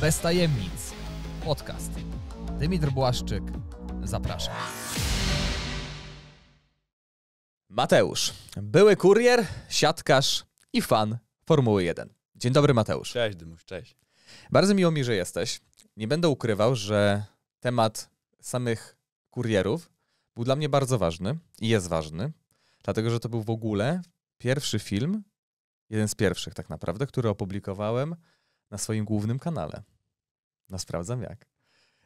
Bez tajemnic. Podcast. Dymitr Błaszczyk. Zapraszam. Mateusz. Były kurier, siatkarz i fan Formuły 1. Dzień dobry, Mateusz. Cześć, Dymusz, cześć. Bardzo miło mi, że jesteś. Nie będę ukrywał, że temat samych kurierów był dla mnie bardzo ważny i jest ważny, dlatego że to był w ogóle pierwszy film, jeden z pierwszych tak naprawdę, który opublikowałem na swoim głównym kanale. No sprawdzam jak.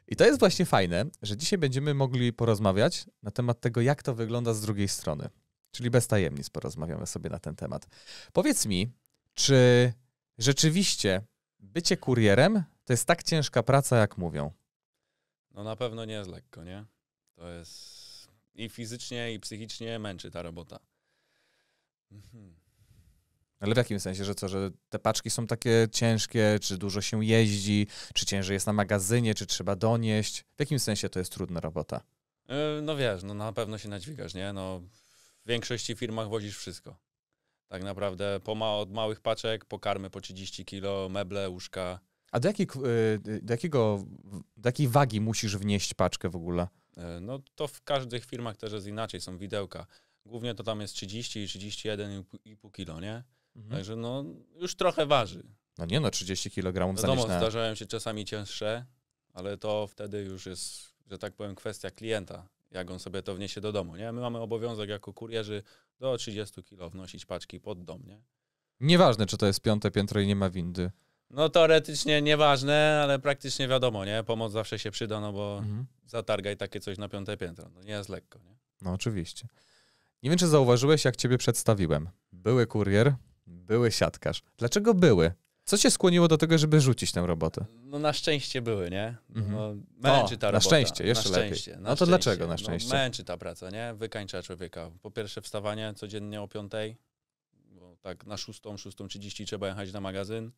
I to jest właśnie fajne, że dzisiaj będziemy mogli porozmawiać na temat tego, jak to wygląda z drugiej strony. Czyli bez tajemnic porozmawiamy sobie na ten temat. Powiedz mi, czy rzeczywiście bycie kurierem to jest tak ciężka praca, jak mówią? No na pewno nie jest lekko, nie? To jest i fizycznie, i psychicznie męczy ta robota. Mhm. Ale w jakim sensie, że co, że te paczki są takie ciężkie, czy dużo się jeździ, czy ciężej jest na magazynie, czy trzeba donieść? W jakim sensie to jest trudna robota? E, no wiesz, no na pewno się nadźwigasz, nie? No, w większości firmach wozisz wszystko. Tak naprawdę po ma od małych paczek, pokarmy po 30 kilo, meble, łóżka. A do, jakich, e, do, jakiego, do jakiej wagi musisz wnieść paczkę w ogóle? E, no to w każdych firmach też jest inaczej, są widełka. Głównie to tam jest 30 i 31,5 kilo, nie? Mhm. Także no, już trochę waży. No nie no, 30 kg zanieść Wiadomo, na... zdarzają się czasami cięższe, ale to wtedy już jest, że tak powiem, kwestia klienta, jak on sobie to wniesie do domu, nie? My mamy obowiązek jako kurierzy do 30 kg wnosić paczki pod dom, nie? Nieważne, czy to jest piąte piętro i nie ma windy. No teoretycznie nieważne, ale praktycznie wiadomo, nie? Pomoc zawsze się przyda, no bo mhm. zatargaj takie coś na piąte piętro. No nie jest lekko, nie? No oczywiście. Nie wiem, czy zauważyłeś, jak ciebie przedstawiłem. Były kurier, były siatkarz. Dlaczego były? Co cię skłoniło do tego, żeby rzucić tę robotę? No na szczęście były, nie? Mhm. No, męczy ta robota. Na szczęście, jeszcze na szczęście, lepiej. Na no to szczęście. dlaczego na no, szczęście? No, męczy ta praca, nie? Wykańcza człowieka. Po pierwsze wstawanie codziennie o piątej, bo tak na szóstą, szóstą trzydzieści trzeba jechać na magazyn.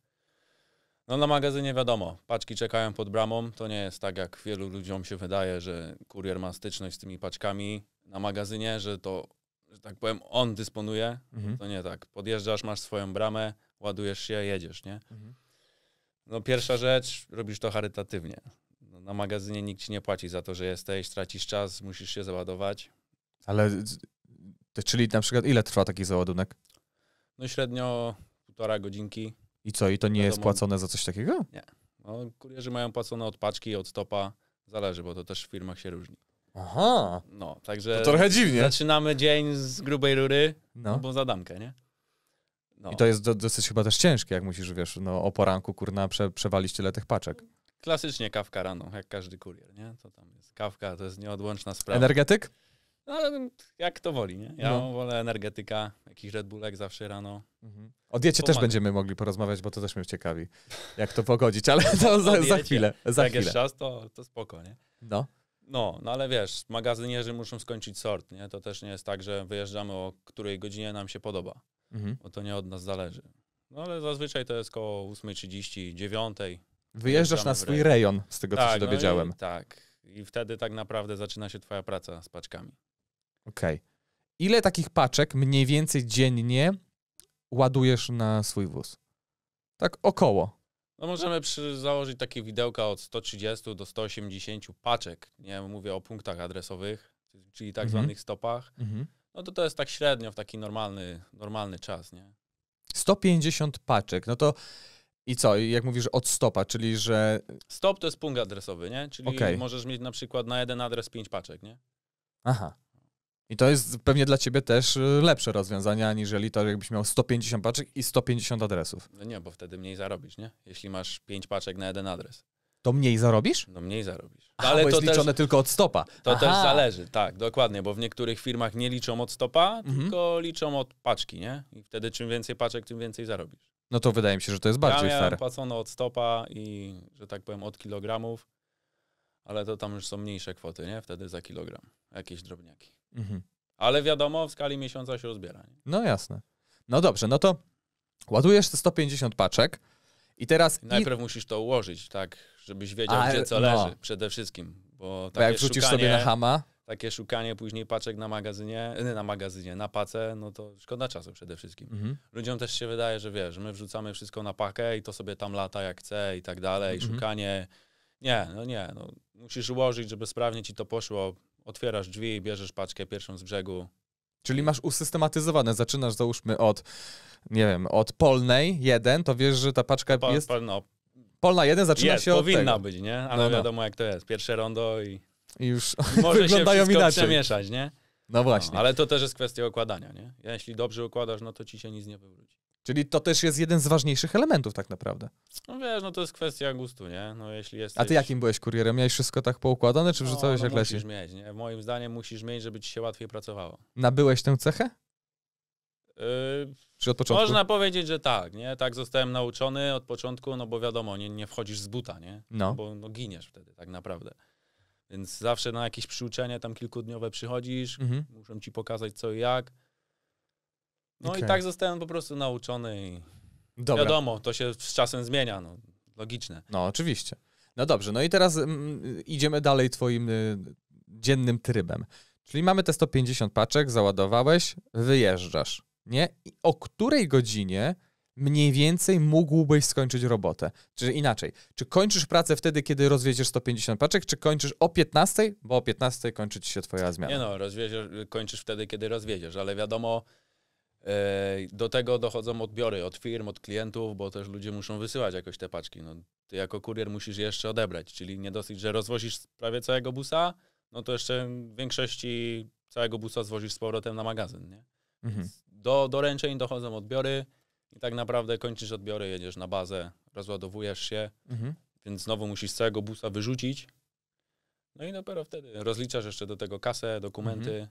No na magazynie wiadomo, paczki czekają pod bramą. To nie jest tak, jak wielu ludziom się wydaje, że kurier ma styczność z tymi paczkami na magazynie, że to że tak powiem, on dysponuje, mhm. to nie tak. Podjeżdżasz, masz swoją bramę, ładujesz się, jedziesz, nie? Mhm. No pierwsza rzecz, robisz to charytatywnie. No, na magazynie nikt ci nie płaci za to, że jesteś, tracisz czas, musisz się załadować. Ale, czyli na przykład ile trwa taki załadunek? No średnio półtora godzinki. I co, i to nie jest płacone za coś takiego? Nie. No, kurierzy mają płacone od paczki, od stopa, zależy, bo to też w firmach się różni. Aha. No, także. To trochę dziwnie. Zaczynamy dzień z grubej rury, no. bo zadamkę, nie? No. I to jest do, dosyć chyba też ciężkie, jak musisz, wiesz, no, o poranku, kurna, prze, przewalić tyle tych paczek. Klasycznie kawka rano, jak każdy kurier, nie? to tam jest? Kawka to jest nieodłączna sprawa. Energetyk? No, ale jak to woli, nie? Ja no. wolę energetyka, jakiś Red Bullek zawsze rano. Mhm. O diecie Pomaga. też będziemy mogli porozmawiać, bo to też mnie ciekawi, jak to pogodzić, ale to za, za chwilę. Za jak chwilę. jest czas, to, to spoko, nie? No. No, no ale wiesz, magazynierzy muszą skończyć sort, nie? To też nie jest tak, że wyjeżdżamy o której godzinie nam się podoba, mhm. bo to nie od nas zależy. No ale zazwyczaj to jest koło 8.30, 9. Wyjeżdżasz na swój rejon, z tego tak, co się dowiedziałem. No i, tak. I wtedy tak naprawdę zaczyna się twoja praca z paczkami. Okej. Okay. Ile takich paczek mniej więcej dziennie ładujesz na swój wóz? Tak około. No możemy przy, założyć takie widełka od 130 do 180 paczek. Nie mówię o punktach adresowych, czyli tak mhm. zwanych stopach. Mhm. No to to jest tak średnio w taki normalny, normalny czas, nie? 150 paczek, no to i co, jak mówisz od stopa, czyli że... Stop to jest punkt adresowy, nie? Czyli okay. możesz mieć na przykład na jeden adres 5 paczek, nie? Aha. I to jest pewnie dla ciebie też y, lepsze rozwiązanie, aniżeli to, jakbyś miał 150 paczek i 150 adresów. No nie, bo wtedy mniej zarobisz, nie? Jeśli masz 5 paczek na jeden adres. To mniej zarobisz? No mniej zarobisz. Aha, Ale bo to jest liczone też, tylko od stopa. To Aha. też zależy, tak, dokładnie, bo w niektórych firmach nie liczą od stopa, mhm. tylko liczą od paczki, nie? I wtedy czym więcej paczek, tym więcej zarobisz. No to wydaje mi się, że to jest bardziej ja fair. płacono od stopa i, że tak powiem, od kilogramów ale to tam już są mniejsze kwoty, nie? Wtedy za kilogram. Jakieś drobniaki. Mhm. Ale wiadomo, w skali miesiąca się rozbiera. Nie? No jasne. No dobrze, no to ładujesz te 150 paczek i teraz... Najpierw i... musisz to ułożyć, tak, żebyś wiedział, A, gdzie co no. leży przede wszystkim. Bo, bo jak wrzucisz szukanie... sobie na hama takie szukanie później paczek na magazynie, y, na magazynie, na pacę, no to szkoda czasu przede wszystkim. Mhm. Ludziom też się wydaje, że wiesz, my wrzucamy wszystko na pakę i to sobie tam lata jak chce i tak dalej, mhm. szukanie. Nie, no nie, no, musisz ułożyć, żeby sprawnie ci to poszło otwierasz drzwi, bierzesz paczkę pierwszą z brzegu. Czyli masz usystematyzowane, zaczynasz załóżmy od, nie wiem, od polnej jeden, to wiesz, że ta paczka po, jest... Po, no. Polna jeden zaczyna jest, się od powinna tego. być, nie? Ale no, no. wiadomo jak to jest, pierwsze rondo i... I już wyglądają się wszystko inaczej. przemieszać, nie? No właśnie. No, ale to też jest kwestia układania, nie? Jeśli dobrze układasz, no to ci się nic nie wywróci. Czyli to też jest jeden z ważniejszych elementów tak naprawdę. No wiesz, no to jest kwestia gustu, nie? No jeśli jesteś... A ty jakim byłeś kurierem? Miałeś wszystko tak poukładane, czy no, wrzucałeś no, no jak leci? Musisz mieć, nie? Moim zdaniem musisz mieć, żeby ci się łatwiej pracowało. Nabyłeś tę cechę? Yy, od początku? Można powiedzieć, że tak, nie? Tak zostałem nauczony od początku, no bo wiadomo, nie, nie wchodzisz z buta, nie? No. Bo no, giniesz wtedy tak naprawdę. Więc zawsze na jakieś przyuczenie tam kilkudniowe przychodzisz, mhm. muszą ci pokazać co i jak no okay. i tak zostałem po prostu nauczony i Dobra. wiadomo, to się z czasem zmienia, no, logiczne. No, oczywiście. No dobrze, no i teraz mm, idziemy dalej twoim y, dziennym trybem. Czyli mamy te 150 paczek, załadowałeś, wyjeżdżasz, nie? I o której godzinie mniej więcej mógłbyś skończyć robotę? Czy inaczej, czy kończysz pracę wtedy, kiedy rozwieziesz 150 paczek, czy kończysz o 15, bo o 15 kończy ci się twoja zmiana? Nie no, kończysz wtedy, kiedy rozwieziesz, ale wiadomo, do tego dochodzą odbiory od firm, od klientów, bo też ludzie muszą wysyłać jakoś te paczki. No, ty jako kurier musisz jeszcze odebrać, czyli nie dosyć, że rozwozisz prawie całego busa, no to jeszcze w większości całego busa zwozisz z powrotem na magazyn. Nie? Mhm. Do doręczeń dochodzą odbiory i tak naprawdę kończysz odbiory, jedziesz na bazę, rozładowujesz się, mhm. więc znowu musisz całego busa wyrzucić. No i dopiero wtedy rozliczasz jeszcze do tego kasę, dokumenty, mhm.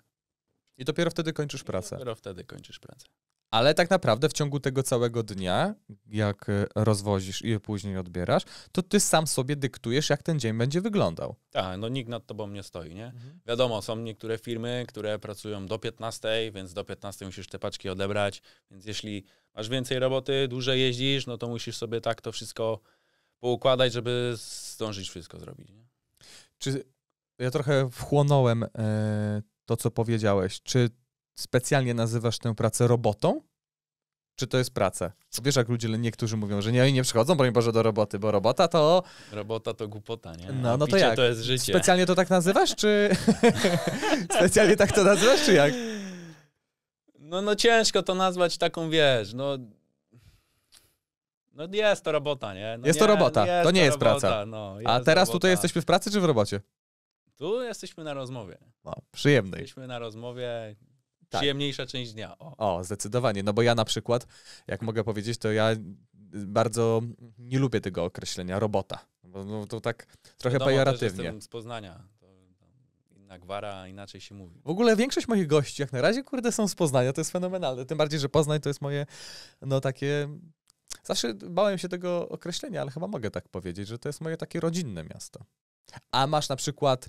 I dopiero wtedy kończysz pracę. dopiero wtedy kończysz pracę. Ale tak naprawdę w ciągu tego całego dnia, jak e, rozwozisz i później odbierasz, to ty sam sobie dyktujesz, jak ten dzień będzie wyglądał. Tak, no nikt nad tobą nie stoi, nie? Mhm. Wiadomo, są niektóre firmy, które pracują do 15, więc do 15 musisz te paczki odebrać, więc jeśli masz więcej roboty, dłużej jeździsz, no to musisz sobie tak to wszystko poukładać, żeby zdążyć wszystko zrobić, nie? Czy ja trochę wchłonąłem e, to, co powiedziałeś, czy specjalnie nazywasz tę pracę robotą? Czy to jest praca? Wiesz, jak ludzie, niektórzy mówią, że nie, nie przychodzą, broń Boże, do roboty, bo robota to... Robota to głupota, nie? No, no to jak? to jest życie. Specjalnie to tak nazywasz, czy... specjalnie tak to nazywasz, czy jak? No, no ciężko to nazwać taką, wiesz, no... No jest to robota, nie? No jest nie, to robota, no jest to nie jest praca. No, jest A teraz robota. tutaj jesteśmy w pracy czy w robocie? Tu jesteśmy na rozmowie. No, przyjemnej. Jesteśmy na rozmowie. Tak. Przyjemniejsza część dnia. O. o, zdecydowanie. No bo ja na przykład, jak mogę powiedzieć, to ja bardzo nie lubię tego określenia robota. no, to tak trochę Wiadomo, pejoratywnie. Też jestem z Poznania. To, inna gwara, inaczej się mówi. W ogóle większość moich gości, jak na razie, kurde, są z Poznania. To jest fenomenalne. Tym bardziej, że Poznań to jest moje, no takie... Zawsze bałem się tego określenia, ale chyba mogę tak powiedzieć, że to jest moje takie rodzinne miasto a masz na przykład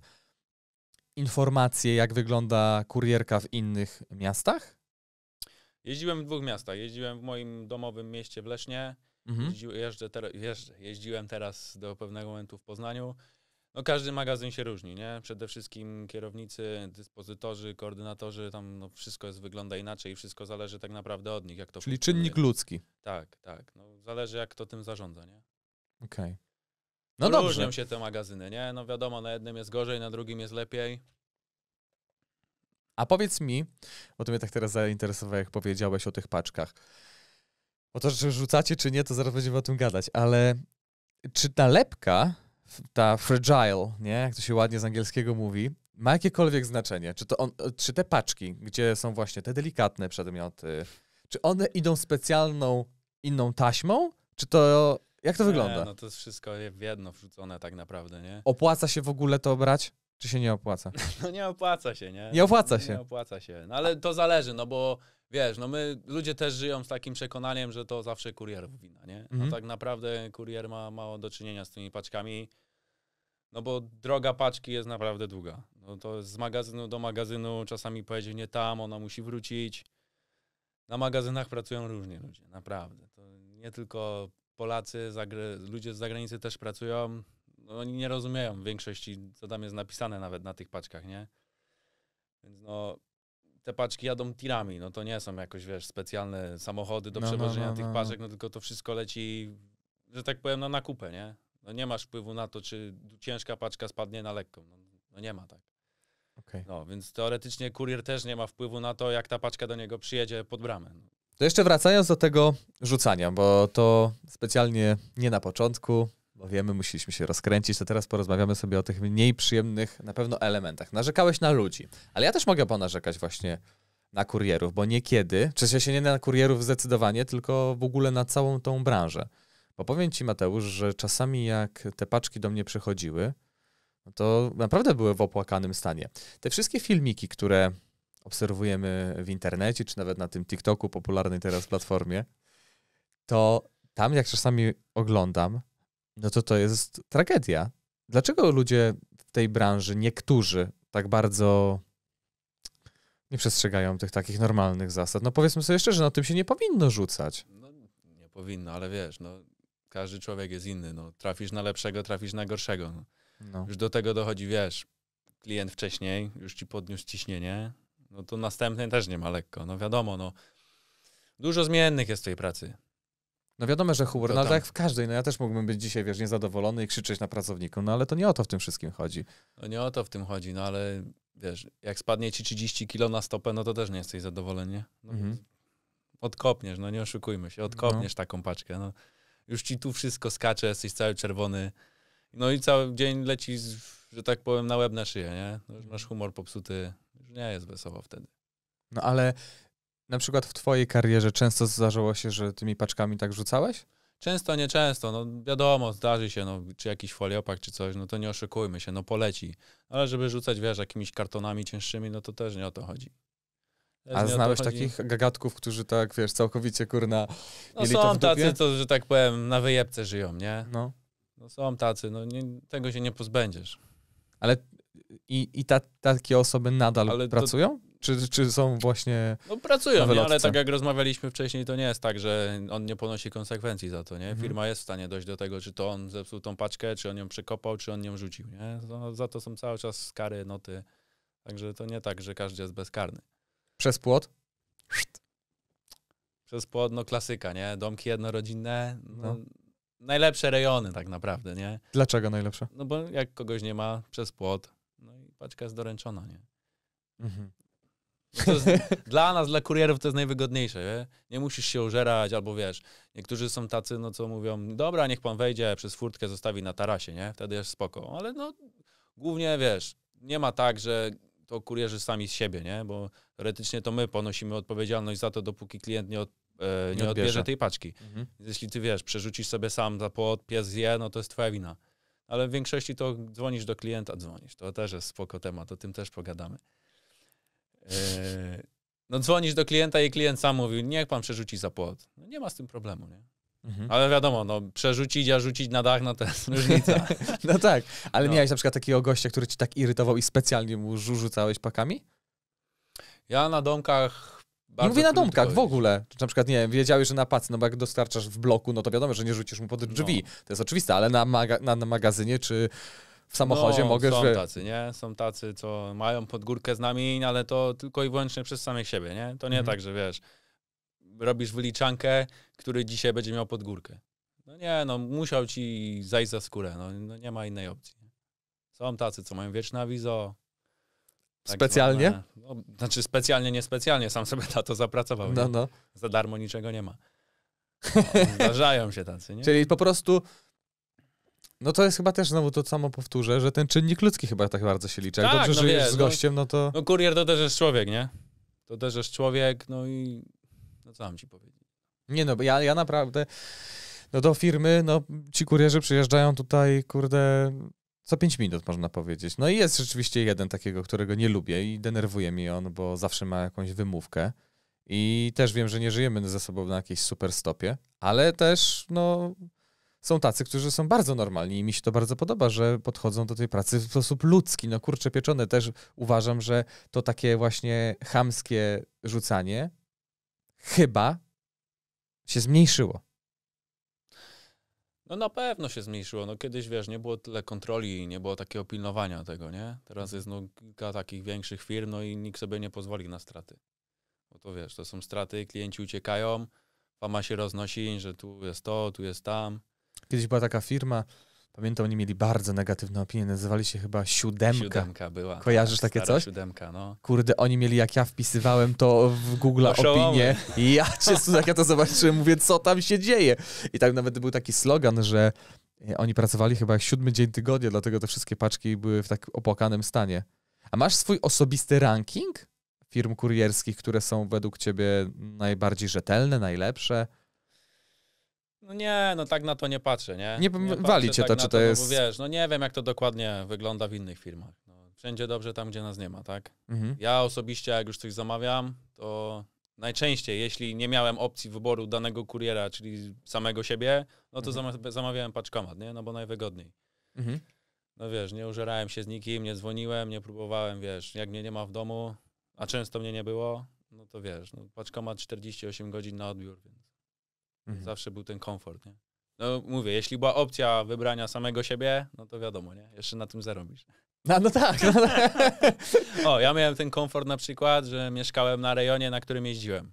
informacje, jak wygląda kurierka w innych miastach? Jeździłem w dwóch miastach. Jeździłem w moim domowym mieście w Lesznie. Mhm. Jeździ, jeżdżę ter, jeżdżę, jeździłem teraz do pewnego momentu w Poznaniu. No każdy magazyn się różni, nie? Przede wszystkim kierownicy, dyspozytorzy, koordynatorzy, tam no, wszystko jest, wygląda inaczej i wszystko zależy tak naprawdę od nich, jak to Czyli czynnik ludzki. Tak, tak. No, zależy jak kto tym zarządza, nie? Okej. Okay. No Różnią się te magazyny, nie? No wiadomo, na jednym jest gorzej, na drugim jest lepiej. A powiedz mi, bo to mnie tak teraz zainteresowało, jak powiedziałeś o tych paczkach. O to, że rzucacie czy nie, to zaraz będziemy o tym gadać, ale czy nalepka, ta fragile, nie, jak to się ładnie z angielskiego mówi, ma jakiekolwiek znaczenie? Czy, to on, czy te paczki, gdzie są właśnie te delikatne przedmioty, czy one idą specjalną, inną taśmą, czy to jak to nie, wygląda? No to jest wszystko w jedno wrzucone tak naprawdę, nie? Opłaca się w ogóle to brać? Czy się nie opłaca? No nie opłaca się, nie? Nie opłaca się. Nie opłaca się. No ale to zależy, no bo wiesz, no my ludzie też żyją z takim przekonaniem, że to zawsze kurierów wina, nie? No mhm. tak naprawdę kurier ma mało do czynienia z tymi paczkami, no bo droga paczki jest naprawdę długa. No to z magazynu do magazynu czasami pojedzie nie tam, ona musi wrócić. Na magazynach pracują różni ludzie, naprawdę. To nie tylko Polacy, ludzie z zagranicy też pracują, no, oni nie rozumieją większości, co tam jest napisane nawet na tych paczkach, nie? Więc no, te paczki jadą tirami, no to nie są jakoś, wiesz, specjalne samochody do no, no przewożenia no, no, tych no. paczek, no tylko to wszystko leci, że tak powiem, na nakupę, nie? No nie masz wpływu na to, czy ciężka paczka spadnie na lekką, no, nie ma tak. Okay. No, więc teoretycznie kurier też nie ma wpływu na to, jak ta paczka do niego przyjedzie pod bramę. To jeszcze wracając do tego rzucania, bo to specjalnie nie na początku, bo wiemy, musieliśmy się rozkręcić, to teraz porozmawiamy sobie o tych mniej przyjemnych na pewno elementach. Narzekałeś na ludzi, ale ja też mogę ponarzekać właśnie na kurierów, bo niekiedy, czy się nie na kurierów zdecydowanie, tylko w ogóle na całą tą branżę. Bo powiem ci, Mateusz, że czasami jak te paczki do mnie przychodziły, to naprawdę były w opłakanym stanie. Te wszystkie filmiki, które obserwujemy w internecie, czy nawet na tym TikToku, popularnej teraz platformie, to tam jak czasami oglądam, no to to jest tragedia. Dlaczego ludzie w tej branży, niektórzy, tak bardzo nie przestrzegają tych takich normalnych zasad? No powiedzmy sobie szczerze, na no tym się nie powinno rzucać. No, nie powinno, ale wiesz, no każdy człowiek jest inny. No. Trafisz na lepszego, trafisz na gorszego. No. No. Już do tego dochodzi, wiesz, klient wcześniej już ci podniósł ciśnienie, no to następny też nie ma lekko. No wiadomo, no. Dużo zmiennych jest w tej pracy. No wiadomo, że humor, no ale tak w każdej, no ja też mógłbym być dzisiaj, wiesz, niezadowolony i krzyczeć na pracowniku, no ale to nie o to w tym wszystkim chodzi. No nie o to w tym chodzi, no ale wiesz, jak spadnie ci 30 kilo na stopę, no to też nie jesteś zadowolony, nie? No, mhm. Odkopniesz, no nie oszukujmy się, odkopniesz no. taką paczkę, no. Już ci tu wszystko skacze, jesteś cały czerwony, no i cały dzień leci, że tak powiem, na łeb na szyję, nie? No, masz humor popsuty, nie jest wesoło wtedy. No ale na przykład w twojej karierze często zdarzało się, że tymi paczkami tak rzucałeś? Często, nieczęsto, no wiadomo, zdarzy się, no, czy jakiś foliopak, czy coś, no to nie oszukujmy się, no poleci. Ale żeby rzucać, wiesz, jakimiś kartonami cięższymi, no to też nie o to chodzi. Też A znałeś takich gagatków, którzy tak, wiesz, całkowicie, kurna, no, są to w tacy, to że tak powiem, na wyjebce żyją, nie? No. no są tacy, no nie, tego się nie pozbędziesz. Ale i, i ta, takie osoby nadal ale pracują? To... Czy, czy są właśnie. No pracują, nie, ale tak jak rozmawialiśmy wcześniej, to nie jest tak, że on nie ponosi konsekwencji za to, nie? Mhm. Firma jest w stanie dojść do tego, czy to on zepsuł tą paczkę, czy on ją przekopał, czy on ją rzucił, nie? za to są cały czas kary, noty. Także to nie tak, że każdy jest bezkarny. Przez płot? Przez płot, no klasyka, nie? Domki jednorodzinne, no. No, najlepsze rejony tak naprawdę, nie? Dlaczego najlepsze? No bo jak kogoś nie ma, przez płot, paczka jest doręczona, nie? Mhm. No jest, dla nas, dla kurierów to jest najwygodniejsze, nie? nie? musisz się użerać, albo wiesz, niektórzy są tacy, no co mówią, dobra, niech pan wejdzie, przez furtkę zostawi na tarasie, nie? Wtedy jest spoko, ale no głównie, wiesz, nie ma tak, że to kurierzy sami z siebie, nie? Bo teoretycznie to my ponosimy odpowiedzialność za to, dopóki klient nie, od, e, nie, nie odbierze tej paczki. Mhm. Jeśli ty, wiesz, przerzucisz sobie sam za płot, pies je, no to jest twoja wina ale w większości to dzwonisz do klienta, dzwonisz. To też jest spoko temat, o tym też pogadamy. E, no dzwonisz do klienta i klient sam mówi, niech pan przerzuci za płot. No, nie ma z tym problemu, nie? Mhm. Ale wiadomo, no, przerzucić, a rzucić na dach, no to jest różnica. no tak, ale no. miałeś na przykład takiego gościa, który ci tak irytował i specjalnie mu rzucałeś pakami? Ja na domkach bardzo mówię na domkach w ogóle. Czy na przykład, nie wiem, wiedziałeś, że na pacy, no bo jak dostarczasz w bloku, no to wiadomo, że nie rzucisz mu pod no. drzwi. No. To jest oczywiste, ale na, maga na, na magazynie czy w samochodzie no, mogę... Są że... tacy, nie? Są tacy, co mają pod górkę z nami, ale to tylko i wyłącznie przez samych siebie, nie? To nie mhm. tak, że wiesz, robisz wyliczankę, który dzisiaj będzie miał pod górkę. No nie, no musiał ci zajść za skórę, no, no nie ma innej opcji. Są tacy, co mają wieczna wizo, tak specjalnie? Zwane, no, znaczy specjalnie, niespecjalnie, sam sobie na to zapracował. No, no. Za darmo niczego nie ma. No, zdarzają się tacy, nie? Czyli po prostu... No to jest chyba też znowu to samo powtórzę, że ten czynnik ludzki chyba tak bardzo się liczy. Jak tak, dobrze no żyjesz wie, z no. gościem, no to... No kurier to też jest człowiek, nie? To też jest człowiek, no i... No co mam ci powiedzieć? Nie no, bo ja, ja naprawdę... No do firmy, no ci kurierzy przyjeżdżają tutaj, kurde, co 5 minut, można powiedzieć. No i jest rzeczywiście jeden takiego, którego nie lubię i denerwuje mnie on, bo zawsze ma jakąś wymówkę. I też wiem, że nie żyjemy ze sobą na jakiejś super stopie, ale też no, są tacy, którzy są bardzo normalni i mi się to bardzo podoba, że podchodzą do tej pracy w sposób ludzki. No kurczę pieczone, też uważam, że to takie właśnie chamskie rzucanie chyba się zmniejszyło. No na pewno się zmniejszyło. No kiedyś, wiesz, nie było tyle kontroli i nie było takiego pilnowania tego, nie? Teraz mhm. jest no kilka takich większych firm, no i nikt sobie nie pozwoli na straty. Bo to wiesz, to są straty, klienci uciekają, fama się roznosi, że tu jest to, tu jest tam. Kiedyś była taka firma, Pamiętam, oni mieli bardzo negatywne opinie, nazywali się chyba Siódemka. Siódemka była. Tak, Kojarzysz tak, takie coś? Siódemka, no. Kurde, oni mieli, jak ja wpisywałem to w Google opinie. Ja cię, jak ja to zobaczyłem, mówię, co tam się dzieje. I tak nawet był taki slogan, że e, oni pracowali chyba jak siódmy dzień tygodnia, dlatego te wszystkie paczki były w tak opłakanym stanie. A masz swój osobisty ranking firm kurierskich, które są według ciebie najbardziej rzetelne, najlepsze? No nie, no tak na to nie patrzę, nie? Nie, nie wali cię tak to, czy to, jest... No, bo wiesz, no nie wiem, jak to dokładnie wygląda w innych firmach. No, wszędzie dobrze tam, gdzie nas nie ma, tak? Mhm. Ja osobiście, jak już coś zamawiam, to najczęściej, jeśli nie miałem opcji wyboru danego kuriera, czyli samego siebie, no to mhm. zamawiałem paczkomat, nie? No bo najwygodniej. Mhm. No wiesz, nie użerałem się z nikim, nie dzwoniłem, nie próbowałem, wiesz, jak mnie nie ma w domu, a często mnie nie było, no to wiesz, no, paczkomat 48 godzin na odbiór, więc... Mhm. Zawsze był ten komfort, nie? No mówię, jeśli była opcja wybrania samego siebie, no to wiadomo, nie? Jeszcze na tym zarobisz. No, no tak. No, no. o, ja miałem ten komfort na przykład, że mieszkałem na rejonie, na którym jeździłem.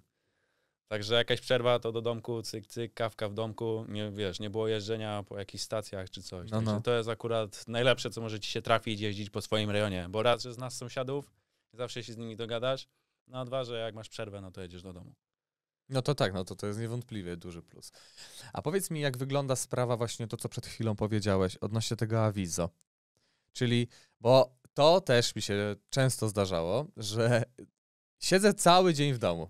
Także jakaś przerwa to do domku, cyk, cyk, kawka w domku, nie wiesz, nie było jeżdżenia po jakichś stacjach czy coś. No, no. to jest akurat najlepsze, co może ci się trafić, jeździć po swoim rejonie, bo raz, że z nas sąsiadów, zawsze się z nimi dogadasz, no a dwa, że jak masz przerwę, no to jedziesz do domu. No to tak, no to to jest niewątpliwie duży plus. A powiedz mi, jak wygląda sprawa właśnie to, co przed chwilą powiedziałeś odnośnie tego awizo. Czyli, bo to też mi się często zdarzało, że siedzę cały dzień w domu.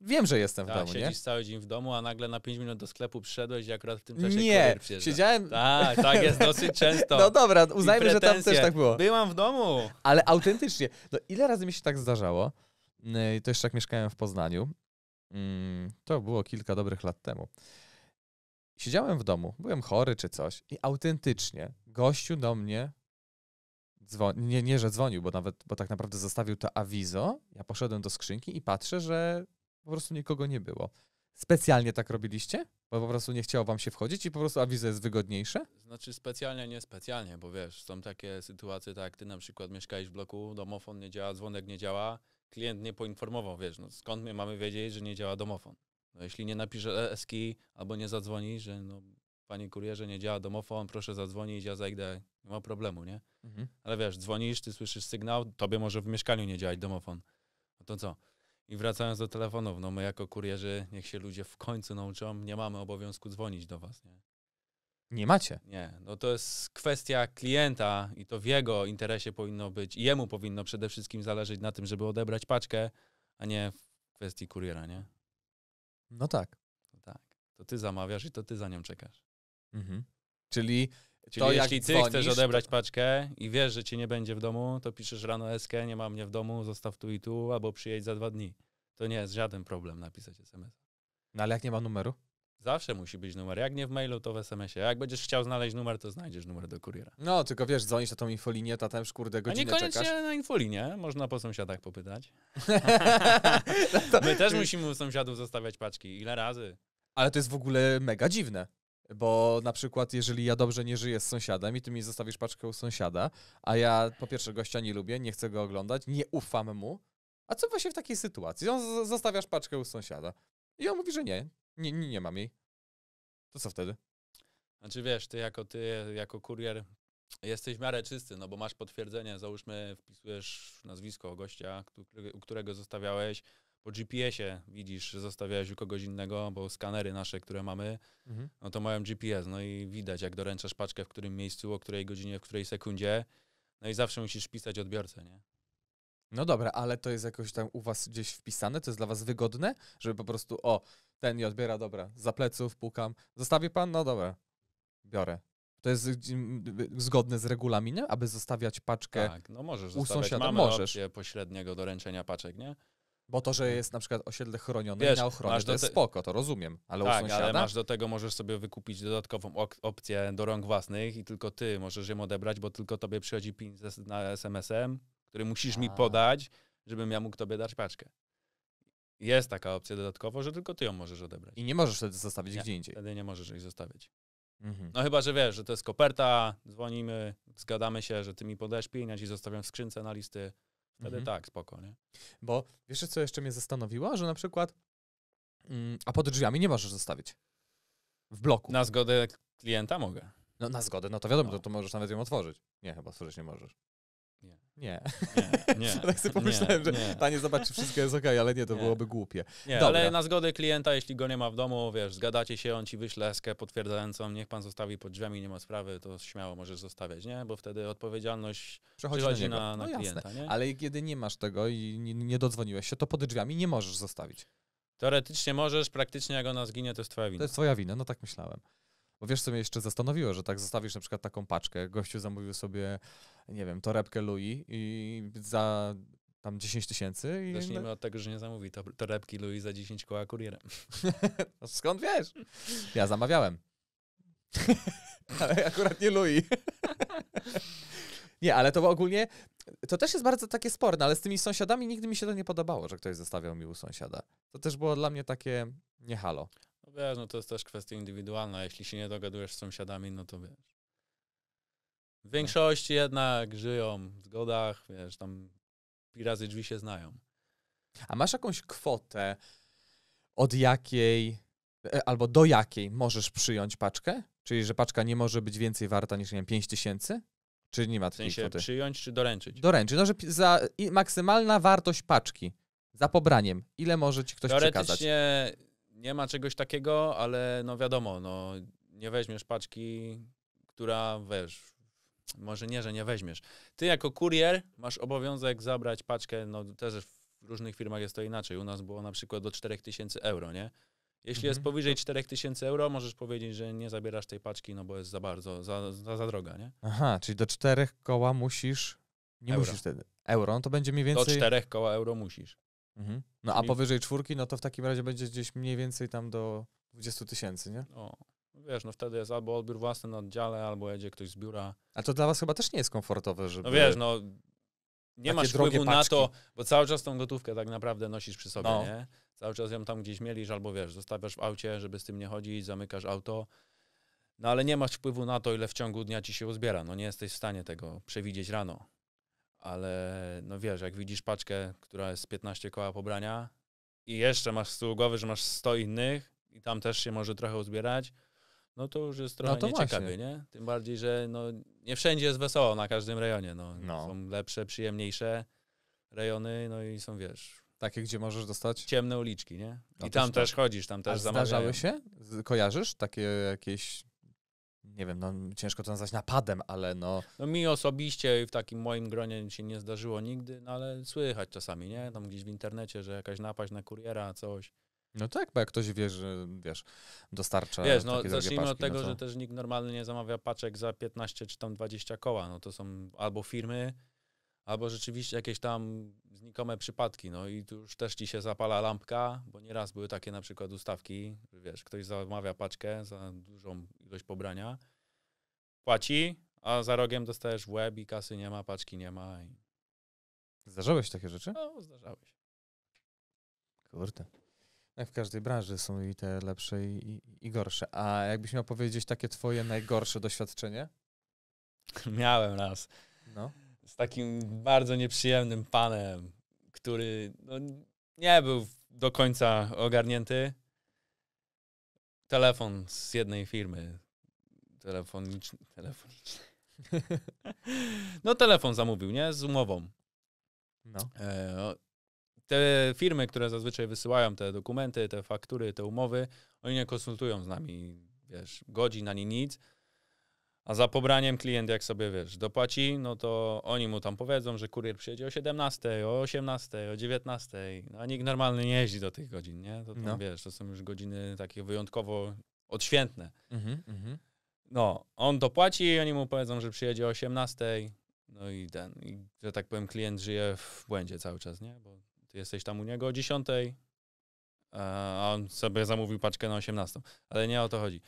Wiem, że jestem tak, w domu, siedzisz nie? siedzisz cały dzień w domu, a nagle na 5 minut do sklepu przyszedłeś i akurat w tym czasie Nie, siedziałem... Tak, tak jest dosyć często. No dobra, uznajmy, że tam też tak było. Byłam w domu. Ale autentycznie, no ile razy mi się tak zdarzało, y, to jeszcze jak mieszkałem w Poznaniu, Mm, to było kilka dobrych lat temu. Siedziałem w domu, byłem chory czy coś i autentycznie gościu do mnie nie, nie, że dzwonił, bo nawet, bo tak naprawdę zostawił to awizo. Ja poszedłem do skrzynki i patrzę, że po prostu nikogo nie było. Specjalnie tak robiliście? Bo po prostu nie chciało wam się wchodzić i po prostu awizo jest wygodniejsze? Znaczy specjalnie, nie specjalnie, bo wiesz, są takie sytuacje, tak jak ty na przykład mieszkałeś w bloku, domofon nie działa, dzwonek nie działa, klient nie poinformował, wiesz, no skąd my mamy wiedzieć, że nie działa domofon? No jeśli nie napisze ESKI albo nie zadzwoni, że no, panie kurierze, nie działa domofon, proszę zadzwonić, ja zajdę, nie ma problemu, nie? Mhm. Ale wiesz, dzwonisz, ty słyszysz sygnał, tobie może w mieszkaniu nie działać domofon. No to co? I wracając do telefonów, no my jako kurierzy, niech się ludzie w końcu nauczą, nie mamy obowiązku dzwonić do was, nie? Nie macie. Nie, no to jest kwestia klienta i to w jego interesie powinno być, i jemu powinno przede wszystkim zależeć na tym, żeby odebrać paczkę, a nie w kwestii kuriera, nie? No tak. No tak. To ty zamawiasz i to ty za nią czekasz. Mhm. Czyli, Czyli to jeśli ty dzwonisz, chcesz odebrać to... paczkę i wiesz, że cię nie będzie w domu, to piszesz rano eskę, nie ma mnie w domu, zostaw tu i tu, albo przyjedź za dwa dni. To nie jest żaden problem napisać SMS. No ale jak nie ma numeru? Zawsze musi być numer. Jak nie w mailu, to w SMS-ie. Jak będziesz chciał znaleźć numer, to znajdziesz numer do kuriera. No, tylko wiesz, dzwonisz na tą infolinię, ta tam już kurde czekasz. A niekoniecznie czekasz. na infolinię. Można po sąsiadach popytać. no to... My też musimy u sąsiadów zostawiać paczki. Ile razy? Ale to jest w ogóle mega dziwne. Bo na przykład, jeżeli ja dobrze nie żyję z sąsiadem i ty mi zostawisz paczkę u sąsiada, a ja po pierwsze gościa nie lubię, nie chcę go oglądać, nie ufam mu, a co właśnie w takiej sytuacji? On zostawiasz paczkę u sąsiada. I on mówi, że nie, nie, nie, nie mam jej. To co wtedy? Znaczy wiesz, ty jako ty, jako kurier jesteś w miarę czysty, no bo masz potwierdzenie, załóżmy wpisujesz nazwisko gościa, u którego zostawiałeś, po GPS-ie widzisz, że zostawiałeś u kogoś innego, bo skanery nasze, które mamy, mhm. no to mają GPS, no i widać, jak doręczasz paczkę, w którym miejscu, o której godzinie, w której sekundzie, no i zawsze musisz pisać odbiorcę, nie? No dobra, ale to jest jakoś tam u was gdzieś wpisane, to jest dla was wygodne, żeby po prostu, o, ten i odbiera, dobra. Za pleców pukam. Zostawi pan? No dobra. Biorę. To jest y, y, zgodne z regulaminem, aby zostawiać paczkę tak, no możesz u sąsiada. Mamy możesz. opcję pośredniego doręczenia paczek, nie? Bo to, że mhm. jest na przykład osiedle chronione Wiesz, i na ochronę, to te... spoko, to rozumiem, ale tak, u sąsiada... ale masz do tego, możesz sobie wykupić dodatkową opcję do rąk własnych i tylko ty możesz ją odebrać, bo tylko tobie przychodzi PIN na SMS-em, który musisz A. mi podać, żebym ja mógł tobie dać paczkę. Jest taka opcja dodatkowo, że tylko ty ją możesz odebrać. I nie możesz wtedy zostawić nie, gdzie indziej. Wtedy nie możesz ich zostawić. Mhm. No chyba, że wiesz, że to jest koperta, dzwonimy, zgadamy się, że ty mi podesz pieniądze i zostawiam w skrzynce na listy. Wtedy mhm. tak, spoko, nie? Bo wiesz, co jeszcze mnie zastanowiło? Że na przykład, mm, a pod drzwiami nie możesz zostawić. W bloku. Na zgodę klienta mogę. No na zgodę, no to wiadomo, no. To, to możesz nawet ją otworzyć. Nie, chyba otworzyć nie możesz. Nie. Nie, nie. tak sobie pomyślałem, nie, że tanie zobaczy, wszystko jest ok, ale nie, to nie. byłoby głupie. Nie, ale na zgodę klienta, jeśli go nie ma w domu, wiesz, zgadacie się, on ci wyśle potwierdzającą, niech pan zostawi pod drzwiami, nie ma sprawy, to śmiało możesz zostawiać, nie? Bo wtedy odpowiedzialność przechodzi, przechodzi na, na, na no klienta, jasne. nie? Ale kiedy nie masz tego i nie, nie dodzwoniłeś się, to pod drzwiami nie możesz zostawić. Teoretycznie możesz, praktycznie jak ona zginie, to jest twoja wina. To jest twoja wina, no tak myślałem. Bo wiesz, co mnie jeszcze zastanowiło, że tak zostawisz na przykład taką paczkę, gościu zamówił sobie, nie wiem, torebkę Louis i za tam 10 tysięcy. I... Zacznijmy no od tego, że nie zamówi to, torebki Louis za 10 koła kurierem. No skąd wiesz? Ja zamawiałem. ale akurat nie Louis. nie, ale to ogólnie, to też jest bardzo takie sporne, ale z tymi sąsiadami nigdy mi się to nie podobało, że ktoś zostawiał mi u sąsiada. To też było dla mnie takie niehalo wiesz, no to jest też kwestia indywidualna. Jeśli się nie dogadujesz z sąsiadami, no to wiesz. W tak. większości jednak żyją w zgodach, wiesz, tam razy drzwi się znają. A masz jakąś kwotę, od jakiej e, albo do jakiej możesz przyjąć paczkę? Czyli, że paczka nie może być więcej warta niż, nie wiem, 5 tysięcy? Czy nie ma takiej w sensie kwoty? przyjąć czy doręczyć? Doręczyć. No, że za maksymalna wartość paczki za pobraniem. Ile może ci ktoś przekazać? Teoretycznie nie ma czegoś takiego, ale no wiadomo, no, nie weźmiesz paczki, która wiesz, może nie, że nie weźmiesz. Ty jako kurier masz obowiązek zabrać paczkę, no też w różnych firmach jest to inaczej. U nas było na przykład do 4000 euro, nie? Jeśli mhm. jest powyżej 4000 euro, możesz powiedzieć, że nie zabierasz tej paczki, no bo jest za bardzo, za, za, za droga, nie? Aha, czyli do czterech koła musisz, nie euro. musisz wtedy. Euro, no to będzie mniej więcej... Do czterech koła euro musisz. Mhm. No a powyżej czwórki, no to w takim razie będzie gdzieś mniej więcej tam do 20 tysięcy, nie? O, no wiesz, no wtedy jest albo odbiór własny na oddziale, albo jedzie ktoś z biura. A to dla was chyba też nie jest komfortowe, żeby... No wiesz, no nie masz wpływu na to, bo cały czas tą gotówkę tak naprawdę nosisz przy sobie, no. nie? Cały czas ją tam gdzieś mielisz, albo wiesz, zostawiasz w aucie, żeby z tym nie chodzić, zamykasz auto. No ale nie masz wpływu na to, ile w ciągu dnia ci się uzbiera. No nie jesteś w stanie tego przewidzieć rano ale no wiesz, jak widzisz paczkę, która jest 15 koła pobrania i jeszcze masz z tyłu głowy, że masz 100 innych i tam też się może trochę uzbierać, no to już jest trochę no nie? Tym bardziej, że no, nie wszędzie jest wesoło na każdym rejonie. No. no. Są lepsze, przyjemniejsze rejony, no i są, wiesz... Takie, gdzie możesz dostać? Ciemne uliczki, nie? I no tam tak. też, tak. chodzisz, tam też A zdarzały się? Kojarzysz takie jakieś nie wiem, no ciężko to nazwać napadem, ale no... No mi osobiście w takim moim gronie się nie zdarzyło nigdy, no ale słychać czasami, nie? Tam gdzieś w internecie, że jakaś napaść na kuriera, coś. No tak, bo jak ktoś wie, że wiesz, dostarcza. Wiesz, no zacznijmy paczki, od no tego, no to... że też nikt normalny nie zamawia paczek za 15 czy tam 20 koła. No to są albo firmy, albo rzeczywiście jakieś tam znikome przypadki, no i tu już też ci się zapala lampka, bo nieraz były takie na przykład ustawki, że wiesz, ktoś zamawia paczkę za dużą ilość pobrania, płaci, a za rogiem dostajesz w łeb i kasy nie ma, paczki nie ma. I... Zdarzałeś takie rzeczy? No, zdarzałeś. Kurde. Jak w każdej branży są i te lepsze i, i gorsze. A jakbyś miał powiedzieć takie twoje najgorsze doświadczenie? Miałem raz. No z takim bardzo nieprzyjemnym panem, który no, nie był do końca ogarnięty. Telefon z jednej firmy. Telefoniczny. telefoniczny. no telefon zamówił, nie? Z umową. No. E, te firmy, które zazwyczaj wysyłają te dokumenty, te faktury, te umowy, oni nie konsultują z nami, wiesz, godzin ani nic a za pobraniem klient, jak sobie wiesz, dopłaci, no to oni mu tam powiedzą, że kurier przyjedzie o 17, o 18, o 19, no, a nikt normalny nie jeździ do tych godzin, nie? To tam, no. wiesz, to są już godziny takie wyjątkowo odświętne. Mm -hmm. No, on dopłaci i oni mu powiedzą, że przyjedzie o 18, no i ten, i, że tak powiem, klient żyje w błędzie cały czas, nie? Bo ty jesteś tam u niego o 10, a on sobie zamówił paczkę na 18, ale nie o to chodzi.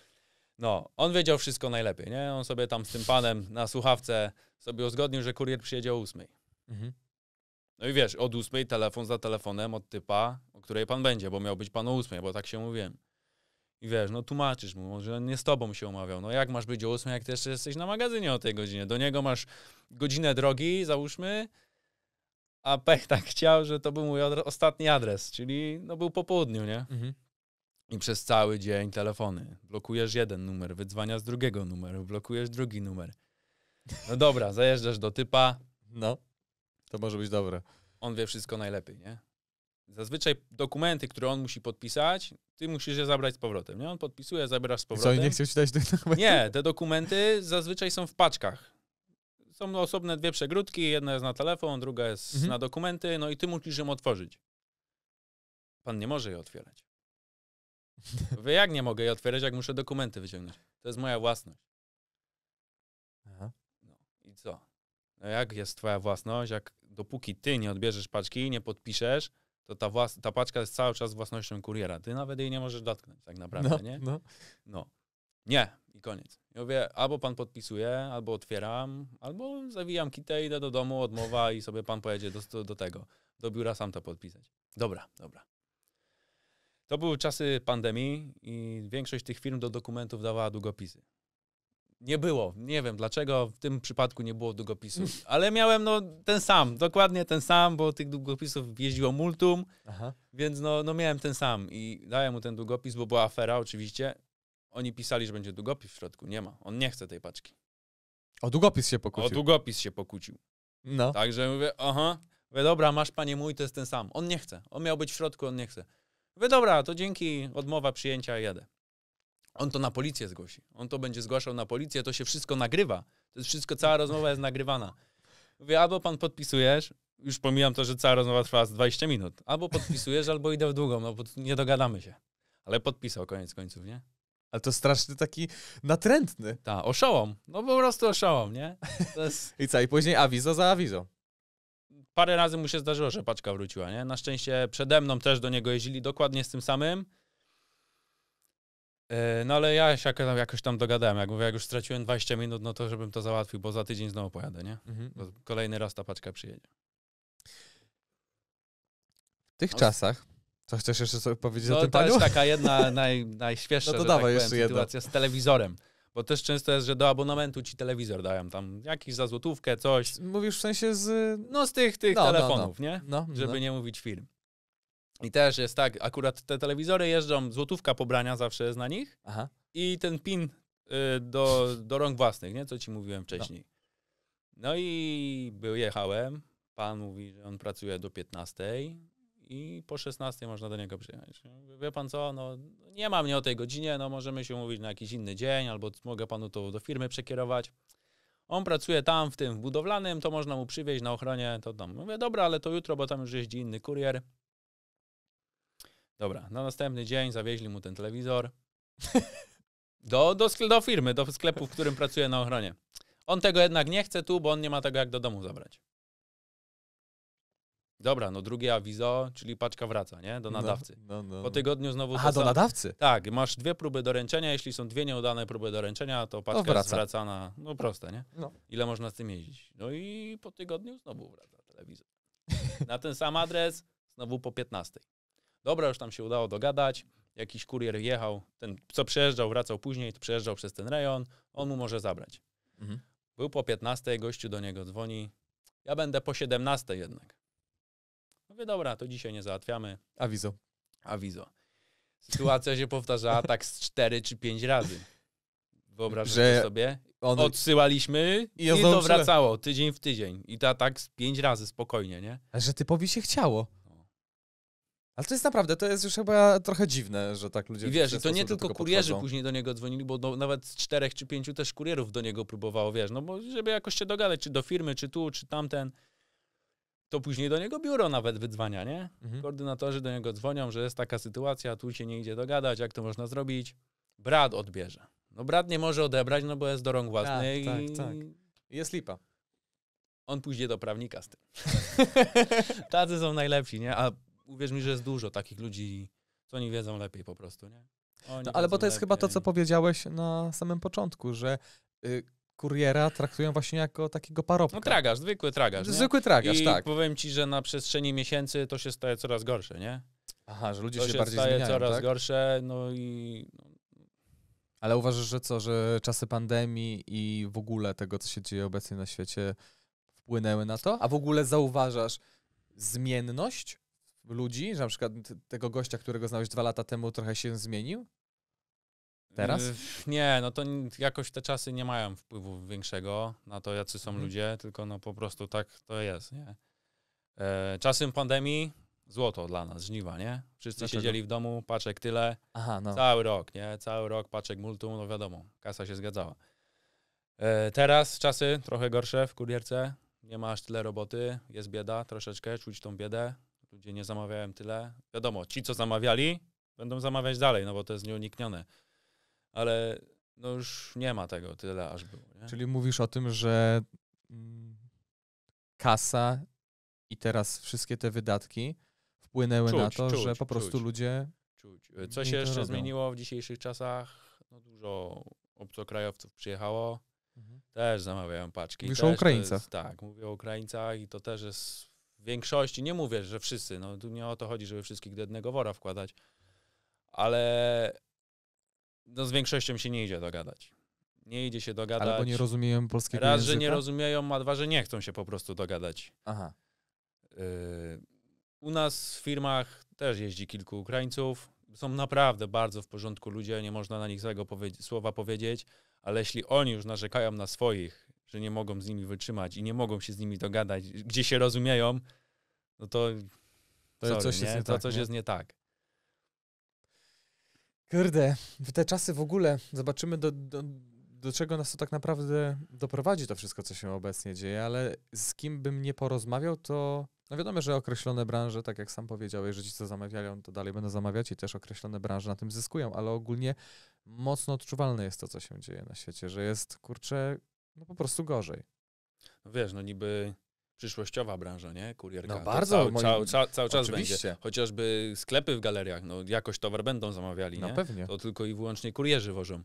No, on wiedział wszystko najlepiej, nie? On sobie tam z tym panem na słuchawce sobie uzgodnił, że kurier przyjedzie o ósmej. Mhm. No i wiesz, od ósmej telefon za telefonem od typa, o której pan będzie, bo miał być pan o ósmej, bo tak się mówiłem. I wiesz, no tłumaczysz mu, że nie z tobą się umawiał. No jak masz być o ósmej, jak ty jeszcze jesteś na magazynie o tej godzinie? Do niego masz godzinę drogi, załóżmy, a pech tak chciał, że to był mój ostatni adres, czyli no był po południu, nie? Mhm. I przez cały dzień telefony. Blokujesz jeden numer, wydzwania z drugiego numeru, blokujesz drugi numer. No dobra, zajeżdżasz do typa. No, to może być dobre. On wie wszystko najlepiej, nie? Zazwyczaj dokumenty, które on musi podpisać, ty musisz je zabrać z powrotem, nie? On podpisuje, zabierasz z powrotem. Co, nie chcesz czytać tych dokumentów? Nie, te dokumenty zazwyczaj są w paczkach. Są osobne dwie przegródki, jedna jest na telefon, druga jest mhm. na dokumenty, no i ty musisz ją otworzyć. Pan nie może je otwierać. Wy jak nie mogę jej otwierać, jak muszę dokumenty wyciągnąć. To jest moja własność. Aha. No i co? No jak jest twoja własność, jak dopóki ty nie odbierzesz paczki, nie podpiszesz, to ta, włas- ta paczka jest cały czas własnością kuriera. Ty nawet jej nie możesz dotknąć tak naprawdę, no, nie? No. no. Nie. I koniec. Ja mówię, albo pan podpisuje, albo otwieram, albo zawijam kitę, idę do domu, odmowa i sobie pan pojedzie do, do, do tego, do biura sam to podpisać. Dobra, dobra. To były czasy pandemii i większość tych firm do dokumentów dawała długopisy. Nie było, nie wiem dlaczego, w tym przypadku nie było długopisów. ale miałem no, ten sam, dokładnie ten sam, bo tych długopisów jeździło multum, Aha. więc no, no miałem ten sam i dałem mu ten długopis, bo była afera oczywiście. Oni pisali, że będzie długopis w środku, nie ma, on nie chce tej paczki. O długopis się pokłócił. O długopis się pokłócił. No. Także mówię, aha, mówię, dobra, masz panie mój, to jest ten sam. On nie chce, on miał być w środku, on nie chce. Wy dobra, to dzięki, odmowa przyjęcia, jadę. On to na policję zgłosi. On to będzie zgłaszał na policję, to się wszystko nagrywa. To jest wszystko, cała rozmowa jest nagrywana. Mówię, albo pan podpisujesz, już pomijam to, że cała rozmowa trwa 20 minut, albo podpisujesz, albo idę w długą, no bo nie dogadamy się. Ale podpisał koniec końców, nie? Ale to straszny taki natrętny. Tak, oszołom. No po prostu oszołom, nie? Jest... I co, i później awizo za awizo parę razy mu się zdarzyło, że paczka wróciła, nie? Na szczęście przede mną też do niego jeździli dokładnie z tym samym. E, no ale ja się jakoś tam dogadałem. Jak mówię, jak już straciłem 20 minut, no to żebym to załatwił, bo za tydzień znowu pojadę, nie? Mhm. Kolejny raz ta paczka przyjedzie. W tych no, czasach, co chcesz jeszcze sobie powiedzieć no, o tym to paniu? To jest taka jedna naj, najświeższa no to dawaj, tak powiem, sytuacja z telewizorem. Bo też często jest, że do abonamentu ci telewizor dają tam jakiś za złotówkę, coś. Mówisz w sensie z... No z tych, tych no, telefonów, no, no. nie? No, no, Żeby nie mówić film. I też jest tak, akurat te telewizory jeżdżą, złotówka pobrania zawsze jest na nich Aha. i ten pin y, do, do rąk własnych, nie? Co ci mówiłem wcześniej. No, no i był, jechałem, pan mówi, że on pracuje do 15, i po 16 można do niego przyjechać. Wie pan co, no, nie ma mnie o tej godzinie, no możemy się mówić na jakiś inny dzień, albo mogę panu to do firmy przekierować. On pracuje tam, w tym, budowlanym, to można mu przywieźć na ochronie, to tam. Mówię, dobra, ale to jutro, bo tam już jeździ inny kurier. Dobra, na następny dzień zawieźli mu ten telewizor. do, do, do firmy, do sklepu, w którym pracuje na ochronie. On tego jednak nie chce tu, bo on nie ma tego jak do domu zabrać. Dobra, no drugie awizo, czyli paczka wraca, nie? Do no, nadawcy. No, no, no, po tygodniu znowu... do nadawcy? Tak, masz dwie próby doręczenia, jeśli są dwie nieudane próby doręczenia, to paczka to wraca. no proste, nie? No. Ile można z tym jeździć? No i po tygodniu znowu wraca telewizor. Na ten sam adres, znowu po 15. Dobra, już tam się udało dogadać, jakiś kurier jechał, ten co przejeżdżał, wracał później, to przejeżdżał przez ten rejon, on mu może zabrać. Mhm. Był po 15, gościu do niego dzwoni, ja będę po 17 jednak. Mówię, dobra, to dzisiaj nie załatwiamy. Awizo. Awizo. Sytuacja się powtarzała tak z 4 czy 5 razy. Wyobrażasz sobie? On... Odsyłaliśmy i, i to wracało tydzień w tydzień. I ta tak z pięć razy spokojnie, nie? A że typowi się chciało. No. Ale to jest naprawdę, to jest już chyba trochę dziwne, że tak ludzie... I wiesz, i to nie tylko kurierzy podchodzą. później do niego dzwonili, bo no, nawet z czterech czy pięciu też kurierów do niego próbowało, wiesz, no bo żeby jakoś się dogadać, czy do firmy, czy tu, czy tamten to później do niego biuro nawet wydzwania, nie? Mhm. Koordynatorzy do niego dzwonią, że jest taka sytuacja, tu się nie idzie dogadać, jak to można zrobić. Brat odbierze. No brat nie może odebrać, no bo jest do rąk własnych. Tak, i... tak, tak. Jest lipa. On pójdzie do prawnika z tym. Tacy są najlepsi, nie? A uwierz mi, że jest dużo takich ludzi, co oni wiedzą lepiej po prostu, nie? no, ale bo to jest lepiej. chyba to, co powiedziałeś na samym początku, że y, kuriera traktują właśnie jako takiego parobka. No tragarz, zwykły tragarz. Nie? Zwykły tragarz, I tak. powiem ci, że na przestrzeni miesięcy to się staje coraz gorsze, nie? Aha, że ludzie to się, się bardziej staje coraz tak? gorsze, no i... No. Ale uważasz, że co, że czasy pandemii i w ogóle tego, co się dzieje obecnie na świecie wpłynęły na to? A w ogóle zauważasz zmienność ludzi, że na przykład tego gościa, którego znałeś dwa lata temu, trochę się zmienił? Teraz? Yy, nie, no to jakoś te czasy nie mają wpływu większego na to, jacy są mhm. ludzie, tylko no po prostu tak to jest, nie? E, czasem pandemii złoto dla nas, żniwa, nie? Wszyscy Dlaczego? siedzieli w domu, paczek tyle, Aha, no. cały rok, nie? Cały rok paczek multum, no wiadomo, kasa się zgadzała. E, teraz czasy trochę gorsze w kurierce, nie ma aż tyle roboty, jest bieda troszeczkę, czuć tą biedę, ludzie nie zamawiają tyle. Wiadomo, ci co zamawiali, będą zamawiać dalej, no bo to jest nieuniknione ale no już nie ma tego tyle, aż było. Nie? Czyli mówisz o tym, że mm, kasa i teraz wszystkie te wydatki wpłynęły czuć, na to, czuć, że po prostu czuć. ludzie. Czuć. Co się jeszcze robią. zmieniło w dzisiejszych czasach? No dużo obcokrajowców przyjechało. Mhm. Też zamawiają paczki. Mówisz też o Ukraińcach. Jest, tak, mówię o Ukraińcach i to też jest w większości, nie mówię, że wszyscy, no tu nie o to chodzi, żeby wszystkich do jednego wora wkładać, ale no z większością się nie idzie dogadać. Nie idzie się dogadać. Albo nie rozumieją polskiego Raz, języka? że nie rozumieją, a dwa, że nie chcą się po prostu dogadać. Aha. Y, u nas w firmach też jeździ kilku Ukraińców. Są naprawdę bardzo w porządku ludzie, nie można na nich złego powie- słowa powiedzieć, ale jeśli oni już narzekają na swoich, że nie mogą z nimi wytrzymać i nie mogą się z nimi dogadać, gdzie się rozumieją, no to, to sorry, coś, nie? Jest, nie to tak, coś nie? jest nie tak. Kurde, w te czasy w ogóle zobaczymy do, do, do czego nas to tak naprawdę doprowadzi to wszystko, co się obecnie dzieje, ale z kim bym nie porozmawiał, to no wiadomo, że określone branże, tak jak sam powiedziałeś, że ci co zamawiają, to dalej będą zamawiać i też określone branże na tym zyskują, ale ogólnie mocno odczuwalne jest to, co się dzieje na świecie, że jest, kurczę, no po prostu gorzej. No wiesz, no niby przyszłościowa branża, nie? Kurierka. No bardzo. cały, moim... cały, cały, cały czas Oczywiście. będzie. Chociażby sklepy w galeriach, no jakoś towar będą zamawiali, No nie? pewnie. To tylko i wyłącznie kurierzy wożą.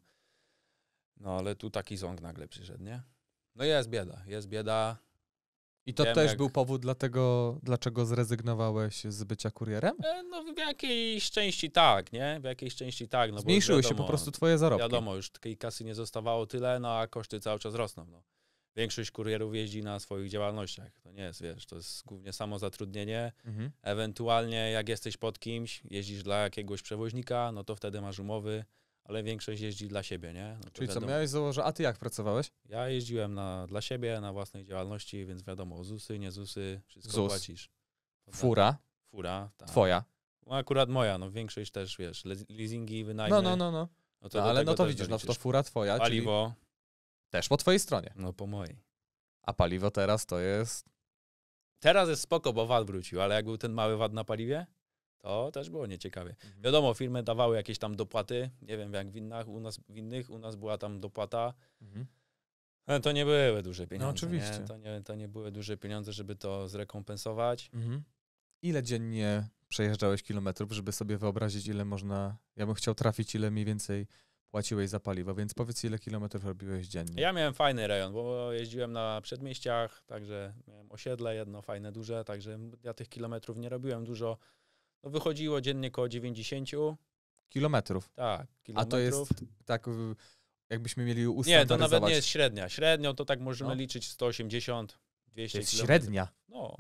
No ale tu taki ząg nagle przyszedł, nie? No jest bieda, jest bieda. I to Wiem, też jak... był powód dlatego, dlaczego zrezygnowałeś z bycia kurierem? E, no w jakiejś części tak, nie? W jakiejś części tak. No, Zmniejszyły wiadomo, się po prostu twoje zarobki. Wiadomo, już takiej kasy nie zostawało tyle, no a koszty cały czas rosną. No większość kurierów jeździ na swoich działalnościach. To nie jest, wiesz, to jest głównie samozatrudnienie. Mhm. Ewentualnie jak jesteś pod kimś, jeździsz dla jakiegoś przewoźnika, no to wtedy masz umowy, ale większość jeździ dla siebie, nie? No Czyli wiadomo, co, miałeś założę, a ty jak pracowałeś? Ja jeździłem na, dla siebie, na własnej działalności, więc wiadomo, ZUSy, nie ZUSy, wszystko ZUS. płacisz. Fura? Fura, tak. Twoja? No akurat moja, no większość też, wiesz, leasingi, wynajmy. No, no, no, no. no, ale no to widzisz, no to fura twoja. Paliwo. Czyli też po twojej stronie. No po mojej. A paliwo teraz to jest... Teraz jest spoko, bo VAT wrócił, ale jak był ten mały VAT na paliwie, to też było nieciekawie. Mhm. Wiadomo, firmy dawały jakieś tam dopłaty, nie wiem jak w innych u nas w innych, u nas była tam dopłata. Mhm. to nie były duże pieniądze. No oczywiście. Nie? To, nie, to nie były duże pieniądze, żeby to zrekompensować. Mhm. Ile dziennie przejeżdżałeś kilometrów, żeby sobie wyobrazić, ile można. Ja bym chciał trafić, ile mniej więcej płaciłeś za paliwo, więc powiedz, ile kilometrów robiłeś dziennie. Ja miałem fajny rejon, bo jeździłem na przedmieściach, także miałem osiedle jedno fajne, duże, także ja tych kilometrów nie robiłem dużo. No, wychodziło dziennie około 90. Kilometrów? Tak, kilometrów. A to jest tak, jakbyśmy mieli ustandaryzować. Nie, to nawet nie jest średnia. Średnio to tak możemy no. liczyć 180, 200 To jest średnia? No.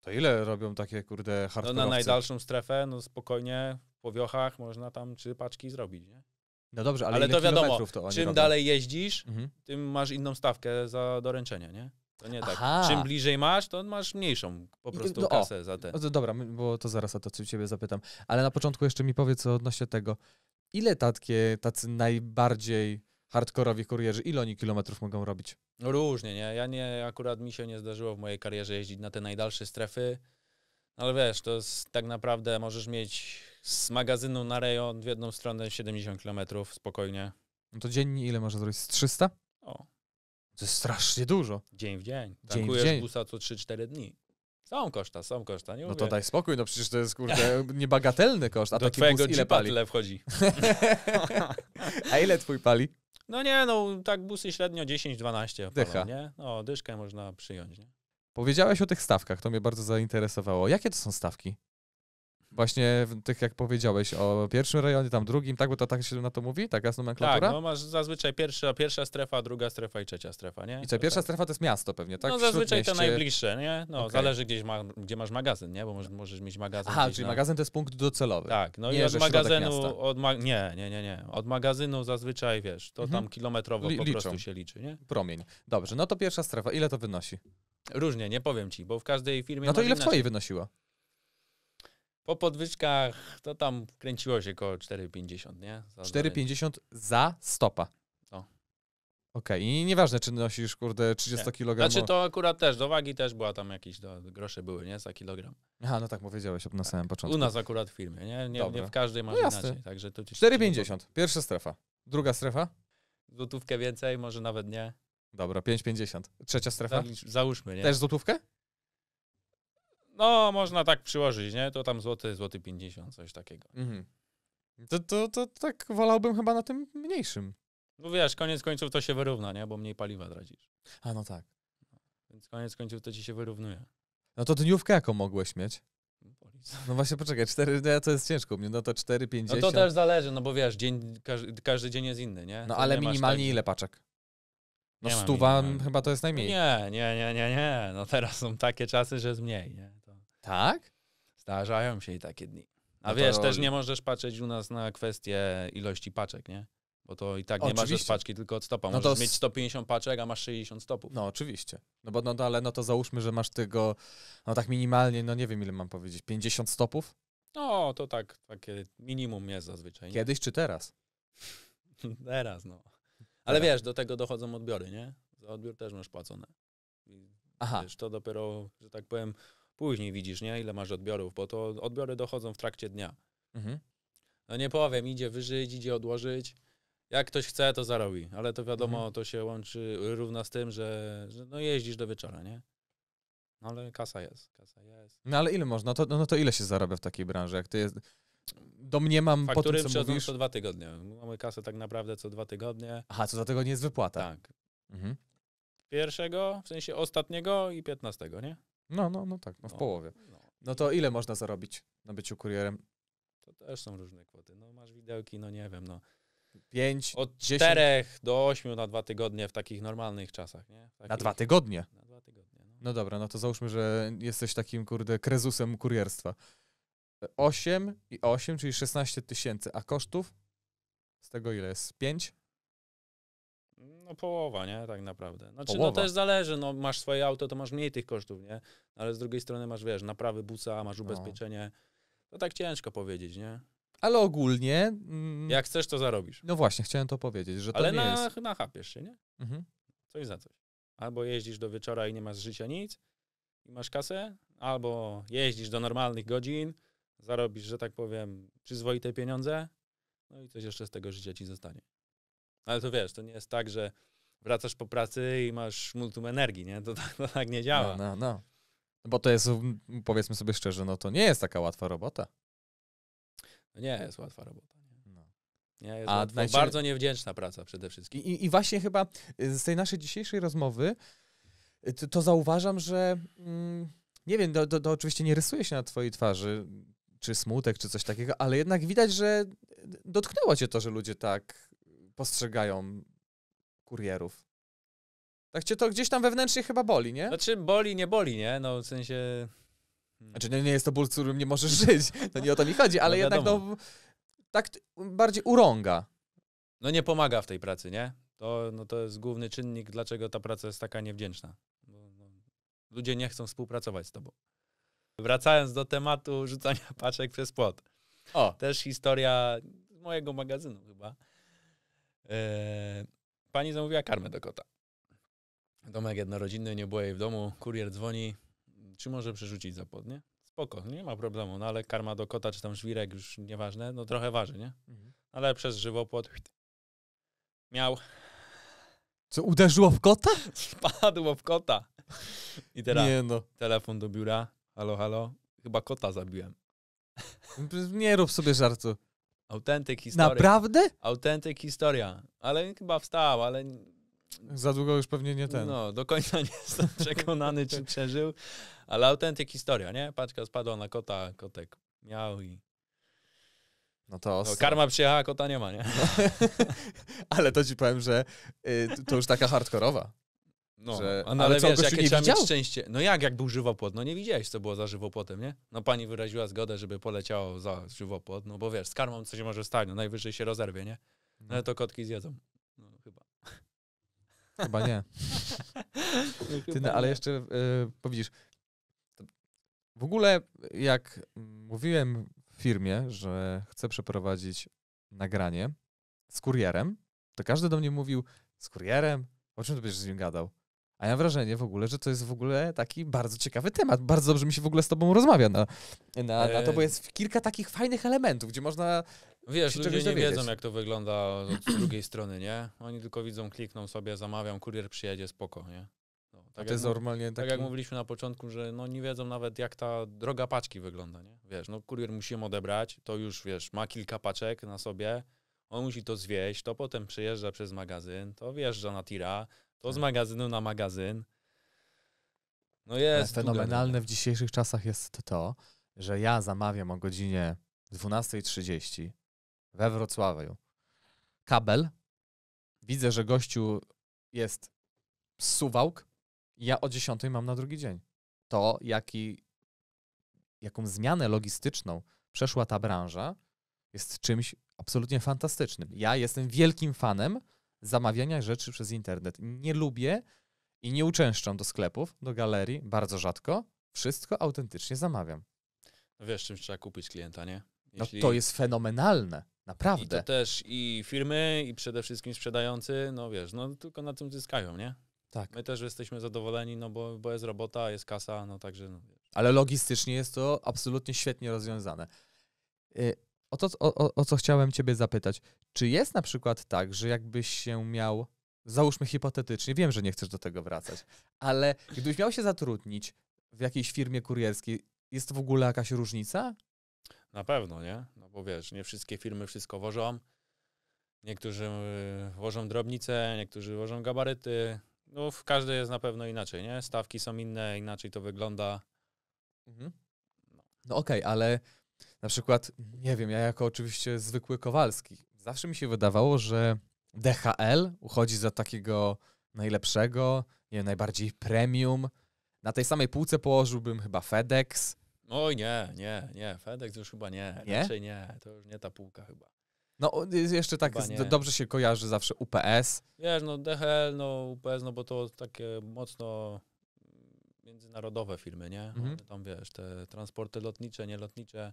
To ile robią takie, kurde, hardkorowce? No na najdalszą strefę, no spokojnie, po wiochach można tam trzy paczki zrobić, nie? No dobrze, ale, ale to wiadomo, to czym robią? dalej jeździsz, mhm. tym masz inną stawkę za doręczenie, nie? To nie tak. Aha. Czym bliżej masz, to masz mniejszą po prostu no, kasę o, za te. O, dobra, bo to zaraz o to ciebie zapytam. Ale na początku jeszcze mi powiedz odnośnie tego, ile takie, tacy najbardziej hardkorowi kurierzy, ile oni kilometrów mogą robić? No różnie, nie? Ja nie, akurat mi się nie zdarzyło w mojej karierze jeździć na te najdalsze strefy, no ale wiesz, to jest tak naprawdę, możesz mieć z magazynu na rejon w jedną stronę 70 km spokojnie. No to dziennie ile można zrobić? Z 300? O. To jest strasznie dużo. Dzień w dzień. dzień Tankujesz w dzień. busa co 3-4 dni. Są koszta, są koszta. Nie no to daj spokój, no przecież to jest kurde niebagatelny koszt. A Do taki twojego bus ile pali? tyle wchodzi. A ile twój pali? No nie, no tak busy średnio 10-12 Dycha. nie? No dyszkę można przyjąć, nie? Powiedziałeś o tych stawkach, to mnie bardzo zainteresowało. Jakie to są stawki? właśnie tych, jak powiedziałeś, o pierwszym rejonie, tam drugim, tak, bo to tak się na to mówi, taka jest nomenklatura? Tak, no masz zazwyczaj pierwsza, pierwsza strefa, druga strefa i trzecia strefa, nie? I co, pierwsza tak. strefa to jest miasto pewnie, tak? No zazwyczaj to najbliższe, nie? No, okay. zależy gdzieś ma, gdzie masz magazyn, nie? Bo możesz, możesz mieć magazyn Aha, czyli na... magazyn to jest punkt docelowy. Tak, no nie, i od magazynu, od ma... nie, nie, nie, nie, od magazynu zazwyczaj, wiesz, to mhm. tam kilometrowo Li po prostu się liczy, nie? Promień. Dobrze, no to pierwsza strefa, ile to wynosi? Różnie, nie powiem ci, bo w każdej firmie. No to ile w twojej wynosiło? Po podwyżkach to tam kręciło się około 4,50, nie? 4,50 za stopa. Okej, okay. i nieważne, czy nosisz, kurde, 30 kg. Znaczy to akurat też, do wagi też była tam jakieś, do, grosze były, nie? Za kilogram. A, no tak powiedziałeś na tak. samym początku. U nas akurat w firmie, nie? Nie, nie w każdej no masz no inaczej. Także to 4,50, pierwsza strefa. Druga strefa? Złotówkę więcej, może nawet nie. Dobra, 5,50. Trzecia strefa? załóżmy, nie? Też złotówkę? No, można tak przyłożyć, nie? To tam złoty, złoty 50, coś takiego. Mhm. To, to, to tak wolałbym chyba na tym mniejszym. No wiesz, koniec końców to się wyrówna, nie? Bo mniej paliwa tracisz. A no tak. No, więc koniec końców to ci się wyrównuje. No to dniówkę jaką mogłeś mieć? No, no właśnie, poczekaj, 4 dni to jest ciężko. mnie No to 4,50. No to też zależy, no bo wiesz, dzień, każdy, każdy dzień jest inny, nie? No to ale nie minimalnie ile paczek? No stu stuwa chyba to jest najmniej. Nie, nie, nie, nie, nie. No teraz są takie czasy, że jest mniej, nie? Tak? Zdarzają się i takie dni. A no wiesz, to... też nie możesz patrzeć u nas na kwestię ilości paczek, nie? Bo to i tak nie oczywiście. masz paczki, tylko od stopa. No możesz no to... mieć 150 paczek, a masz 60 stopów. No oczywiście. No bo no, no, ale no to załóżmy, że masz tego, no tak minimalnie, no nie wiem ile mam powiedzieć, 50 stopów? No, to tak, takie minimum jest zazwyczaj. Nie? Kiedyś czy teraz? teraz, no. Ale teraz. wiesz, do tego dochodzą odbiory, nie? Za odbiór też masz płacone. I Aha. Wiesz, to dopiero, że tak powiem, Później widzisz, nie, ile masz odbiorów, bo to odbiory dochodzą w trakcie dnia. Mhm. No nie powiem, idzie wyżyć, idzie odłożyć. Jak ktoś chce, to zarobi, ale to wiadomo, mhm. to się łączy, równa z tym, że, że no jeździsz do wieczora, nie? No ale kasa jest, kasa jest. No ale ile można? No to, no to ile się zarabia w takiej branży? Jak ty jest... mnie mam po tym, co przychodzą mówisz... co dwa tygodnie. Mamy kasę tak naprawdę co dwa tygodnie. Aha, co dwa tygodnie jest wypłata. Tak. Mhm. Pierwszego, w sensie ostatniego i piętnastego, nie? No, no, no tak, no w no, połowie. No. no. to ile można zarobić na byciu kurierem? To też są różne kwoty. No masz widełki, no nie wiem, no. pięć Od czterech 4 do 8 na dwa tygodnie w takich normalnych czasach, nie? Takich... Na dwa tygodnie? Na dwa tygodnie, no. no dobra, no to załóżmy, że jesteś takim, kurde, krezusem kurierstwa. 8 i 8, czyli 16 tysięcy, a kosztów? Z tego ile jest? 5? No połowa, nie? Tak naprawdę. Znaczy, no, połowa. no też zależy, no masz swoje auto, to masz mniej tych kosztów, nie? No, ale z drugiej strony masz, wiesz, naprawy buca, masz no. ubezpieczenie. No tak ciężko powiedzieć, nie? Ale ogólnie... Mm, Jak chcesz, to zarobisz. No właśnie, chciałem to powiedzieć, że to Ale nie na, jest... nachapiesz się, nie? Mhm. Coś za coś. Albo jeździsz do wieczora i nie masz życia nic i masz kasę, albo jeździsz do normalnych godzin, zarobisz, że tak powiem, przyzwoite pieniądze, no i coś jeszcze z tego życia ci zostanie. Ale to wiesz, to nie jest tak, że wracasz po pracy i masz multum energii, nie? To, tak, to tak nie działa. No, no, no. Bo to jest, powiedzmy sobie szczerze, no to nie jest taka łatwa robota. No nie jest łatwa robota. Nie, no. nie jest A łatwa, bardzo niewdzięczna praca przede wszystkim. I, I właśnie chyba y, z tej naszej dzisiejszej rozmowy y, to, to zauważam, że mm, nie wiem, to, to, to oczywiście nie rysuje się na twojej twarzy, czy smutek, czy coś takiego, ale jednak widać, że y, dotknęło cię to, że ludzie tak postrzegają kurierów. Tak cię to gdzieś tam wewnętrznie chyba boli, nie? Znaczy boli, nie boli, nie? No w sensie... Hmm. Znaczy nie, nie jest to ból, z którym nie możesz żyć, no nie o to mi chodzi, ale no jednak no, tak bardziej urąga. No nie pomaga w tej pracy, nie? To, no, to jest główny czynnik, dlaczego ta praca jest taka niewdzięczna. Bo, no, ludzie nie chcą współpracować z tobą. Wracając do tematu rzucania paczek przez płot. O. Też historia mojego magazynu chyba. E, pani zamówiła karmę do kota. Domek jednorodzinny, nie było jej w domu. Kurier dzwoni, czy może przerzucić zapłodnie? Spoko, nie ma problemu, no ale karma do kota czy tam żwirek, już nieważne, no trochę waży, nie? Mhm. No ale przez żywopłot miał. Co, uderzyło w kota? Spadło w kota. I teraz nie no. telefon do biura, halo, halo, chyba kota zabiłem. Nie rób sobie żartu. Autentyk historia. Naprawdę? Autentyk historia. Ale chyba wstał, ale... Za długo już pewnie nie ten. No, do końca nie jestem przekonany, czy przeżył, ale autentyk historia, nie? Paczka spadła na kota, kotek miał i... No to no, karma przyjechała, kota nie ma, nie? No. ale to ci powiem, że y, to już taka hardkorowa. No, że, no. ale, ale co, wiesz, jakie trzeba mieć szczęście. No jak, jak był żywopłot? No nie widziałeś, co było za żywopłotem, nie? No pani wyraziła zgodę, żeby poleciało za żywopłot, no bo wiesz, z karmą coś może stać, no najwyżej się rozerwie, nie? No ale to kotki zjedzą. No chyba. Chyba nie. No ty, no, ale jeszcze, yy, powiedzisz, w ogóle jak mówiłem w firmie, że chcę przeprowadzić nagranie z kurierem, to każdy do mnie mówił, z kurierem? O czym ty będziesz z nim gadał? A ja mam wrażenie w ogóle, że to jest w ogóle taki bardzo ciekawy temat. Bardzo dobrze mi się w ogóle z tobą rozmawia na, na, na to, bo e, jest kilka takich fajnych elementów, gdzie można. Wiesz, ludzie nie dowiedzieć. wiedzą, jak to wygląda z drugiej strony, nie? Oni tylko widzą, klikną sobie, zamawiam, kurier przyjedzie, spoko, nie? No, tak, to jest normalnie tak taki... jak mówiliśmy na początku, że no nie wiedzą nawet, jak ta droga paczki wygląda, nie? Wiesz, no kurier musimy odebrać, to już, wiesz, ma kilka paczek na sobie, on musi to zwieść, to potem przejeżdża przez magazyn, to wjeżdża na tira, to z magazynu na magazyn. No jest. E, fenomenalne w dzisiejszych czasach jest to, że ja zamawiam o godzinie 12.30 we Wrocławiu kabel. Widzę, że gościu jest Suwałk. Ja o 10 mam na drugi dzień. To, jaki, jaką zmianę logistyczną przeszła ta branża, jest czymś absolutnie fantastycznym. Ja jestem wielkim fanem zamawiania rzeczy przez internet. Nie lubię i nie uczęszczam do sklepów, do galerii, bardzo rzadko. Wszystko autentycznie zamawiam. No wiesz, czym trzeba kupić klienta, nie? No Jeśli... No to jest fenomenalne. Naprawdę. I to też i firmy, i przede wszystkim sprzedający, no wiesz, no tylko na tym zyskają, nie? Tak. My też jesteśmy zadowoleni, no bo, bo jest robota, jest kasa, no także. No, Ale logistycznie jest to absolutnie świetnie rozwiązane. Y, o to, o, o, o co chciałem Ciebie zapytać. Czy jest na przykład tak, że jakbyś się miał, załóżmy hipotetycznie, wiem, że nie chcesz do tego wracać, ale gdybyś miał się zatrudnić w jakiejś firmie kurierskiej, jest w ogóle jakaś różnica? Na pewno, nie? No bo wiesz, nie wszystkie firmy wszystko wożą. Niektórzy yy, wożą drobnice, niektórzy wożą gabaryty. No, w każdej jest na pewno inaczej, nie? Stawki są inne, inaczej to wygląda. Mhm. No okej, okay, ale na przykład, nie wiem, ja jako oczywiście zwykły Kowalski, zawsze mi się wydawało, że DHL uchodzi za takiego najlepszego, nie wiem, najbardziej premium. Na tej samej półce położyłbym chyba FedEx. Oj nie, nie, nie, FedEx już chyba nie, nie? raczej nie, to już nie ta półka chyba. No jeszcze tak dobrze się kojarzy zawsze UPS. Wiesz, no DHL, no UPS, no bo to takie mocno międzynarodowe firmy, nie? Mhm. Tam wiesz, te transporty lotnicze, nielotnicze,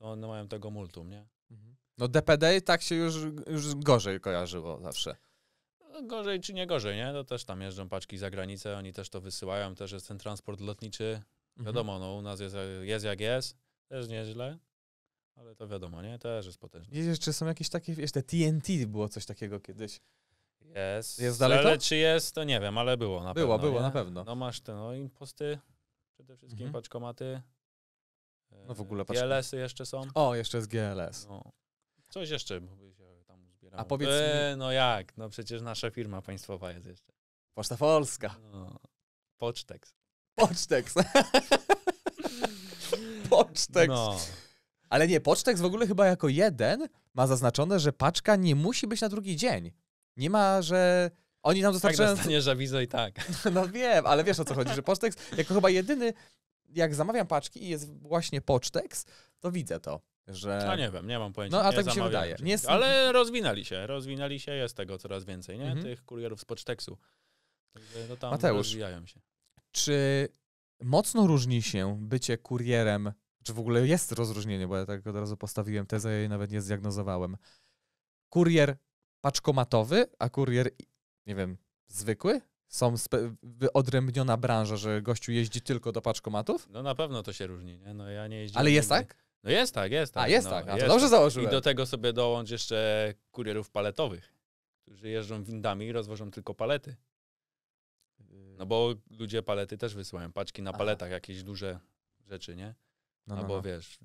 to one mają tego multum, nie? Mhm. No DPD tak się już, już gorzej kojarzyło zawsze. Gorzej czy nie gorzej, nie? To też tam jeżdżą paczki za granicę, oni też to wysyłają, też jest ten transport lotniczy. Mhm. Wiadomo, no u nas jest, jest jak jest, też nieźle, ale to wiadomo, nie? Też jest potężne. Wiesz, czy są jakieś takie, jeszcze te TNT było coś takiego kiedyś. Jest. Jest daleko? Ale czy jest, to nie wiem, ale było na było, pewno. Było, było, na pewno. No masz te, no imposty, przede wszystkim mhm. paczkomaty, no w ogóle e, GLS-y jeszcze są. O, jeszcze jest GLS. No. Coś jeszcze by się tam uzbierało. A powiedz e, mi... No jak, no przecież nasza firma państwowa jest jeszcze. Poczta Polska. No. pocztex Poczteks. No. Ale nie, pocztex w ogóle chyba jako jeden ma zaznaczone, że paczka nie musi być na drugi dzień. Nie ma, że oni nam dostarczają... Tak dostaniesz awizo i tak. No wiem, ale wiesz o co chodzi, że pocztex jako chyba jedyny jak zamawiam paczki i jest właśnie poczteks, to widzę to. Że... A nie wiem, nie mam pojęcia. No a tak mi się wydaje. Nie Ale rozwinęli się, rozwinęli się, jest tego coraz więcej, nie? Mhm. Tych kurierów z poczteksu. No tam Mateusz, rozwijają się. czy mocno różni się bycie kurierem, czy w ogóle jest rozróżnienie, bo ja tak od razu postawiłem tezę i ja nawet nie zdiagnozowałem. Kurier paczkomatowy, a kurier, nie wiem, zwykły? są wyodrębniona branża, że gościu jeździ tylko do paczkomatów? No na pewno to się różni, nie? No ja nie jeździłem. Ale jest nigdy. tak? No jest tak, jest tak. A jest no, tak, a jest dobrze tak. założyłem. I do tego sobie dołącz jeszcze kurierów paletowych, którzy jeżdżą windami i rozwożą tylko palety. No bo ludzie palety też wysyłają, paczki na paletach, Aha. jakieś duże rzeczy, nie? No, no, Albo no, wiesz,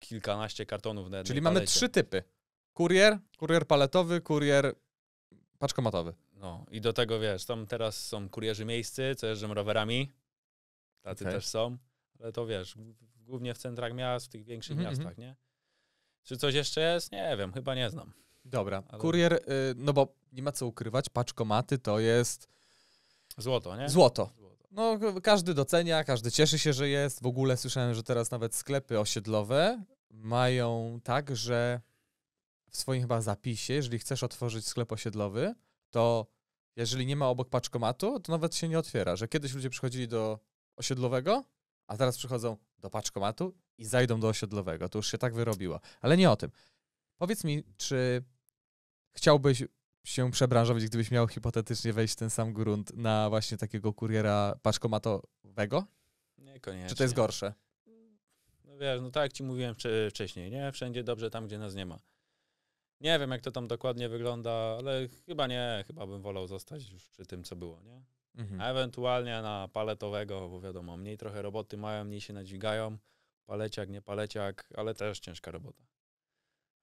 kilkanaście kartonów na Czyli palecie. mamy trzy typy. Kurier, kurier paletowy, kurier paczkomatowy. No i do tego wiesz, tam teraz są kurierzy miejscy, co jeżdżą rowerami. Tacy okay. też są, ale to wiesz, głównie w centrach miast, w tych większych mm -hmm. miastach, mhm. nie? Czy coś jeszcze jest? Nie wiem, chyba nie znam. Dobra. Ale... Kurier, y, no bo nie ma co ukrywać, paczkomaty to jest. Złoto, nie? Złoto. No, każdy docenia, każdy cieszy się, że jest. W ogóle słyszałem, że teraz nawet sklepy osiedlowe mają tak, że w swoim chyba zapisie, jeżeli chcesz otworzyć sklep osiedlowy, to jeżeli nie ma obok paczkomatu, to nawet się nie otwiera. Że kiedyś ludzie przychodzili do osiedlowego, a teraz przychodzą do paczkomatu i zajdą do osiedlowego. To już się tak wyrobiło. Ale nie o tym. Powiedz mi, czy chciałbyś się przebranżować, gdybyś miał hipotetycznie wejść w ten sam grunt na właśnie takiego kuriera paczkomatowego? Niekoniecznie. Czy to jest gorsze? No wiesz, no tak jak ci mówiłem wcześniej, nie? Wszędzie dobrze tam, gdzie nas nie ma. Nie wiem, jak to tam dokładnie wygląda, ale chyba nie, chyba bym wolał zostać już przy tym, co było, nie? Mhm. A ewentualnie na paletowego, bo wiadomo, mniej trochę roboty mają, mniej się nadźwigają. Paleciak, nie paleciak, ale też ciężka robota.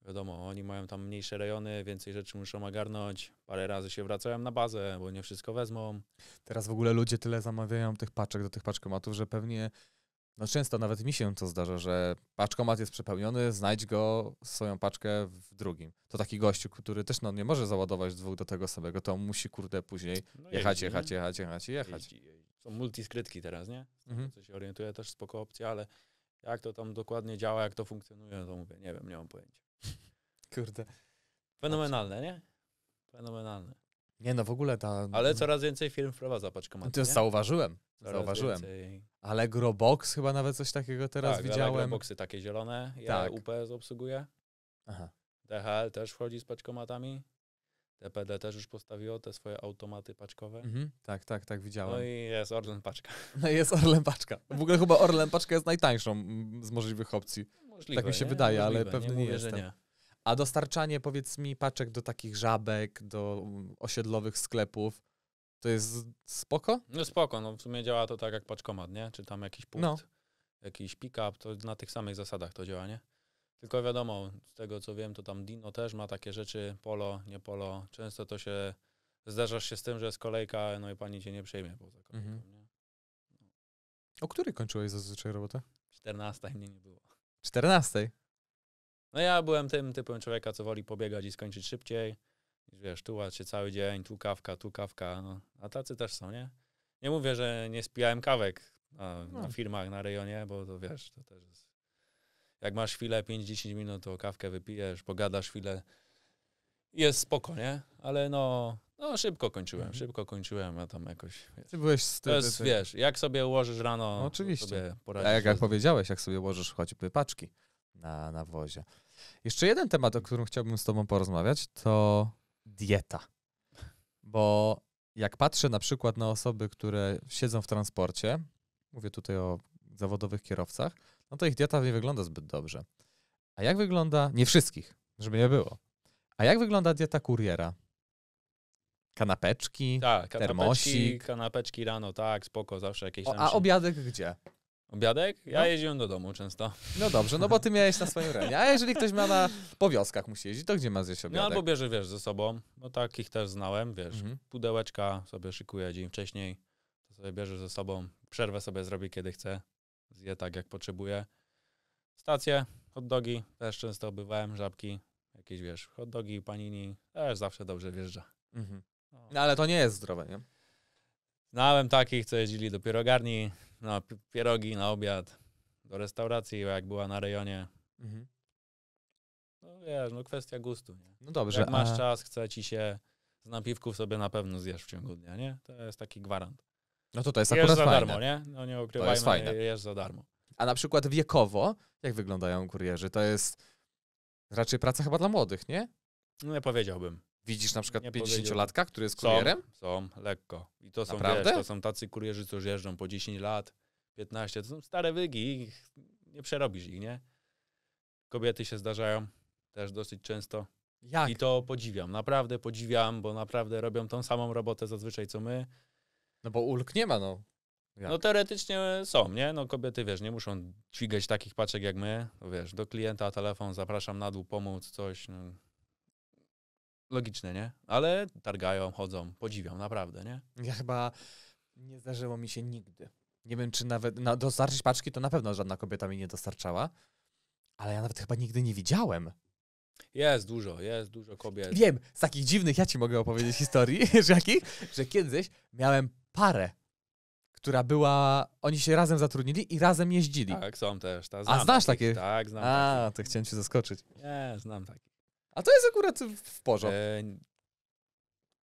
Wiadomo, oni mają tam mniejsze rejony, więcej rzeczy muszą ogarnąć. Parę razy się wracają na bazę, bo nie wszystko wezmą. Teraz w ogóle ludzie tyle zamawiają tych paczek do tych paczkomatów, że pewnie no często nawet mi się to zdarza, że paczkomat jest przepełniony, znajdź go, swoją paczkę w drugim. To taki gościu, który też no, nie może załadować dwóch do tego samego, to musi kurde później no jechać, jeździ, jechać, jechać, jechać, jechać, jechać. Są multiskrytki teraz, nie? Mhm. Co się orientuję, też spoko opcja, ale jak to tam dokładnie działa, jak to funkcjonuje, to mówię, nie wiem, nie mam pojęcia. Kurde. Fenomenalne, nie? Fenomenalne. Nie no, w ogóle ta... Ale coraz więcej firm wprowadza paczkomaty, To nie? zauważyłem, Coraz zauważyłem. Więcej... Grobox chyba nawet coś takiego teraz tak, widziałem. Groboxy takie zielone, ja tak. UPS obsługuję. Aha. DHL też wchodzi z paczkomatami. DPD też już postawiło te swoje automaty paczkowe. Mhm. Tak, tak, tak, widziałem. No i jest Orlen paczka. No i jest Orlen Paczka. W ogóle chyba Orlen Paczka jest najtańszą z możliwych opcji. Możliwe, tak się wydaje, ale pewnie nie jest. A dostarczanie, powiedz mi, paczek do takich żabek, do mm, osiedlowych sklepów, to jest spoko? No spoko, no w sumie działa to tak jak paczkomat, nie? Czy tam jakiś punkt, no. jakiś pick-up, to na tych samych zasadach to działa, nie? Tylko wiadomo, z tego co wiem, to tam Dino też ma takie rzeczy, polo, nie polo. Często to się, zdarzasz się z tym, że jest kolejka, no i pani cię nie przejmie poza kolejką, mhm. nie? No. O której kończyłeś zazwyczaj robotę? 14 mnie nie było. 14? No ja byłem tym typem człowieka, co woli pobiegać i skończyć szybciej. Wiesz, tułać się cały dzień, tu kawka, tu kawka. No. A tacy też są, nie? Nie mówię, że nie spijałem kawek na, no. firmach, na rejonie, bo to wiesz, to też jest... Jak masz chwilę, 5-10 minut, to kawkę wypijesz, pogadasz chwilę. Jest spoko, nie? Ale no, no szybko kończyłem, mhm. szybko kończyłem, ja tam jakoś... Ty byłeś wtedy... To jest, ty... wiesz, jak sobie ułożysz rano... No, oczywiście. Sobie poradzisz, A jak, jak powiedziałeś, jak sobie ułożysz choćby paczki na, na wozie. Jeszcze jeden temat, o którym chciałbym z Tobą porozmawiać, to dieta. Bo jak patrzę na przykład na osoby, które siedzą w transporcie, mówię tutaj o zawodowych kierowcach, no to ich dieta nie wygląda zbyt dobrze. A jak wygląda, nie wszystkich, żeby nie było, a jak wygląda dieta kuriera? Kanapeczki, tak, kanapeczki, termosik. kanapeczki rano, tak, spoko, zawsze jakieś tam. O, a obiadek gdzie? Obiadek? Ja no. jeździłem do domu często. No dobrze, no bo ty miałeś na swoim renie. A jeżeli ktoś ma na po wioskach musi jeździć, to gdzie ma zjeść no obiadek? No albo bierze, wiesz, ze sobą. No takich też znałem, wiesz. Mhm. Pudełeczka sobie szykuje dzień wcześniej. To sobie bierze ze sobą. Przerwę sobie zrobi, kiedy chce. Zje tak, jak potrzebuje. Stacje, hot dogi też często bywałem, żabki. Jakieś, wiesz, hot dogi, panini. Też zawsze dobrze wjeżdża. Mhm. No. no ale to nie jest zdrowe, nie? Znałem takich, co jeździli do pierogarni, na pierogi, na obiad, do restauracji, jak była na rejonie. Mhm. No wiesz, no kwestia gustu. Nie? No dobrze. Jak masz a... czas, chce ci się, z napiwków sobie na pewno zjesz w ciągu dnia, nie? To jest taki gwarant. No to to jest jesz akurat za fajne. darmo, nie? No nie ukrywajmy, to jest fajne. jesz za darmo. A na przykład wiekowo, jak wyglądają kurierzy? To jest raczej praca chyba dla młodych, nie? No nie powiedziałbym. Widzisz na przykład 50-latka, który jest kurierem? Są, są, lekko. I to są, Naprawdę? Wiesz, to są tacy kurierzy, co jeżdżą po 10 lat, 15, to są stare wygi, ich, nie przerobisz ich, nie? Kobiety się zdarzają też dosyć często. Jak? I to podziwiam, naprawdę podziwiam, bo naprawdę robią tą samą robotę zazwyczaj, co my. No bo ulg nie ma, no. Jak? No teoretycznie są, nie? No kobiety, wiesz, nie muszą dźwigać takich paczek jak my. No wiesz, do klienta telefon, zapraszam na dół, pomóc, coś. No. Logiczne, nie? Ale targają, chodzą, podziwiam, naprawdę, nie? Ja chyba nie zdarzyło mi się nigdy. Nie wiem, czy nawet na, dostarczyć paczki to na pewno żadna kobieta mi nie dostarczała, ale ja nawet chyba nigdy nie widziałem. Jest dużo, jest dużo kobiet. Wiem, z takich dziwnych ja ci mogę opowiedzieć historii, że, jaki? że kiedyś miałem parę, która była. Oni się razem zatrudnili i razem jeździli. Tak, są też. Ta, A znasz takie? Tak, znam. A, ty to chciałem cię zaskoczyć. Nie, znam takie. A to jest akurat w porządku. E,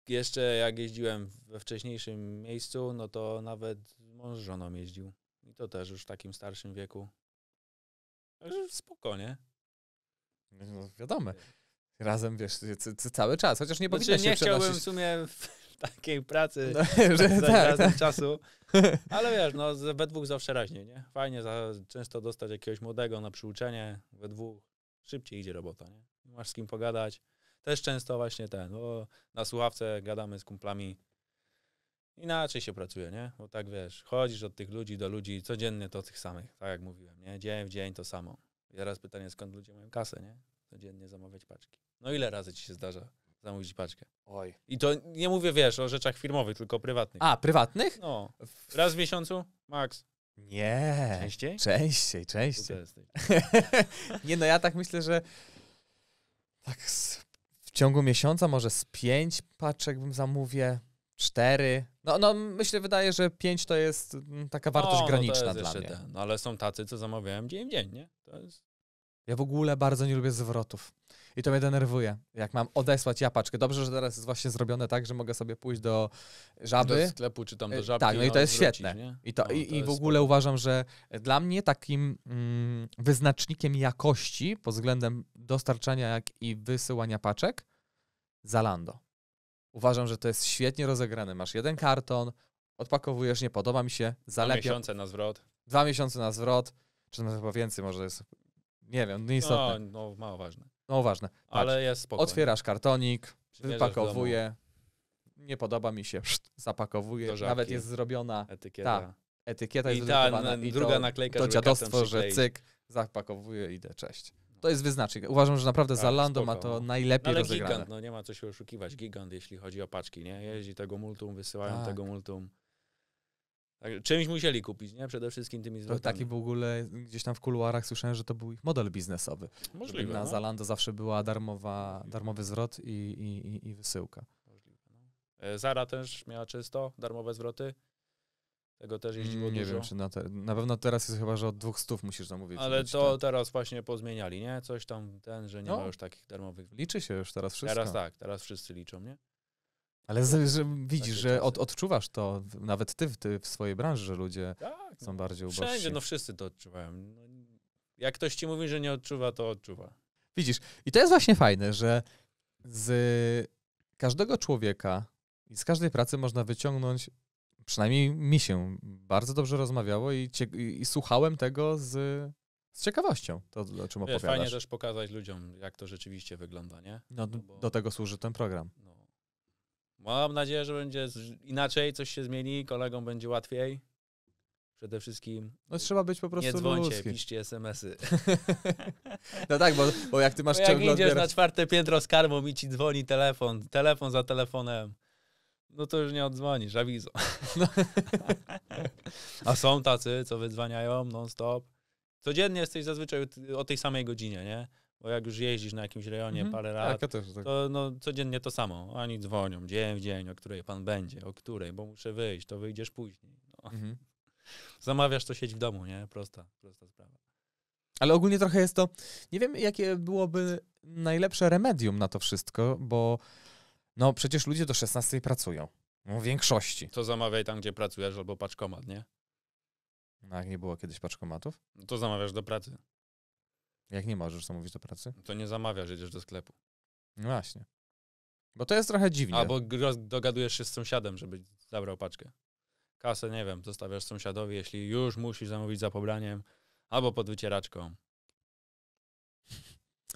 jeszcze jak jeździłem we wcześniejszym miejscu, no to nawet mąż z żoną jeździł. I to też już w takim starszym wieku. Także spokojnie. No, no wiadomo. Razem, wiesz, cały czas. Chociaż nie znaczy, powinno znaczy, się nie przenosić... chciałbym w sumie w takiej pracy no, że, tak. razem tak. czasu. Ale wiesz, no we dwóch zawsze raźniej, nie? Fajnie za, często dostać jakiegoś młodego na przyuczenie. We dwóch szybciej idzie robota, nie? masz z kim pogadać. Też często właśnie ten, bo na słuchawce gadamy z kumplami. Inaczej się pracuje, nie? Bo tak wiesz, chodzisz od tych ludzi do ludzi codziennie to tych samych, tak jak mówiłem, nie? Dzień w dzień to samo. I teraz pytanie, skąd ludzie mają kasę, nie? Codziennie zamawiać paczki. No ile razy ci się zdarza zamówić paczkę? Oj. I to nie mówię, wiesz, o rzeczach firmowych, tylko prywatnych. A, prywatnych? No. Raz w miesiącu? Max. Nie. Częściej? Częściej, częściej. nie, no ja tak myślę, że tak w ciągu miesiąca może z pięć paczek bym zamówię, cztery. No, no myślę, wydaje, że pięć to jest mm, taka wartość no, graniczna no dla mnie. Ten. No ale są tacy, co zamawiałem dzień w dzień, nie? To jest... Ja w ogóle bardzo nie lubię zwrotów. I to mnie denerwuje, jak mam odesłać japaczkę. Dobrze, że teraz jest właśnie zrobione tak, że mogę sobie pójść do żaby. Do sklepu czy tam do y, żaby. Tak, no i no, to jest świetne. Nie? I, to, no, i, w ogóle spoko. uważam, że dla mnie takim mm, wyznacznikiem jakości pod względem dostarczania jak i wysyłania paczek Zalando. Uważam, że to jest świetnie rozegrane. Masz jeden karton, odpakowujesz, nie podoba mi się, zalepiam. Dwa miesiące na zwrot. Dwa miesiące na zwrot czy nawet chyba więcej może jest nie wiem, nieistotne. No, no, no mało ważne. No ważne. Patrz, tak. Ale jest spoko. Otwierasz kartonik, wypakowuje. Nie podoba mi się, zapakowuje. Nawet jest zrobiona etykieta. Ta, etykieta jest zrobiona na, i druga to, naklejka, to dziadostwo, że cyk, zapakowuje, idę, cześć. No. To jest wyznacznik. Uważam, że naprawdę tak, Zalando ma to no. najlepiej no. Ale rozegrane. gigant, no nie ma co się oszukiwać. Gigant, jeśli chodzi o paczki, nie? Jeździ tego multum, wysyłają tak. tego multum. Tak, czymś musieli kupić, nie? Przede wszystkim tymi zwrotami. Taki w ogóle gdzieś tam w kuluarach słyszałem, że to był ich model biznesowy. Możliwe. Na no. Zalando zawsze była darmowa, darmowy zwrot i, i, i, i wysyłka. Możliwe, no. E, Zara też miała czysto darmowe zwroty. Tego też jeździło mm, nie dużo. wiem, czy na, te, na pewno teraz jest chyba, że od dwóch stów musisz zamówić. Ale to teraz właśnie pozmieniali, nie? Coś tam ten, że nie no. ma już takich darmowych. Liczy się już teraz wszystko. Teraz tak, teraz wszyscy liczą, nie? Ale z, że widzisz, że od, odczuwasz to, nawet ty, ty, w swojej branży, że ludzie tak, są no. bardziej ubożsi. Wszędzie, no wszyscy to odczuwają. No, jak ktoś ci mówi, że nie odczuwa, to odczuwa. Widzisz, i to jest właśnie fajne, że z każdego człowieka i z każdej pracy można wyciągnąć, przynajmniej mi się bardzo dobrze rozmawiało i, cie, i, słuchałem tego z, z ciekawością, to o czym Wiesz, opowiadasz. Fajnie też pokazać ludziom, jak to rzeczywiście wygląda, nie? No, no do tego służy ten program. Mam nadzieję, że będzie inaczej, coś się zmieni, kolegom będzie łatwiej. Przede wszystkim. No trzeba być po prostu. Nie dzwońcie, piszcie SMS-y. No tak, bo, bo jak ty masz bo Jak idziesz na czwarte piętro z karmą i ci dzwoni telefon, telefon za telefonem, no to już nie odzwonisz, awizo. No. A są tacy, co wydzwaniają non-stop. Codziennie jesteś zazwyczaj o tej samej godzinie, nie? Bo jak już jeździsz na jakimś rejonie mhm. parę tak, lat, ja tak. to no, codziennie to samo. Oni dzwonią dzień w dzień, o której pan będzie, o której, bo muszę wyjść, to wyjdziesz później. No. Mhm. Zamawiasz to sieć w domu, nie? Prosta, prosta sprawa. Ale ogólnie trochę jest to. Nie wiem, jakie byłoby najlepsze remedium na to wszystko, bo no przecież ludzie do 16 pracują. No, w większości. To zamawiaj tam, gdzie pracujesz, albo paczkomat, nie? No, jak nie było kiedyś paczkomatów? to zamawiasz do pracy. Jak nie możesz zamówić do pracy? To nie zamawiasz, jedziesz do sklepu. No właśnie. Bo to jest trochę dziwne. Albo dogadujesz się z sąsiadem, żeby zabrał paczkę. Kasę, nie wiem, zostawiasz sąsiadowi, jeśli już musisz zamówić za pobraniem albo pod wycieraczką.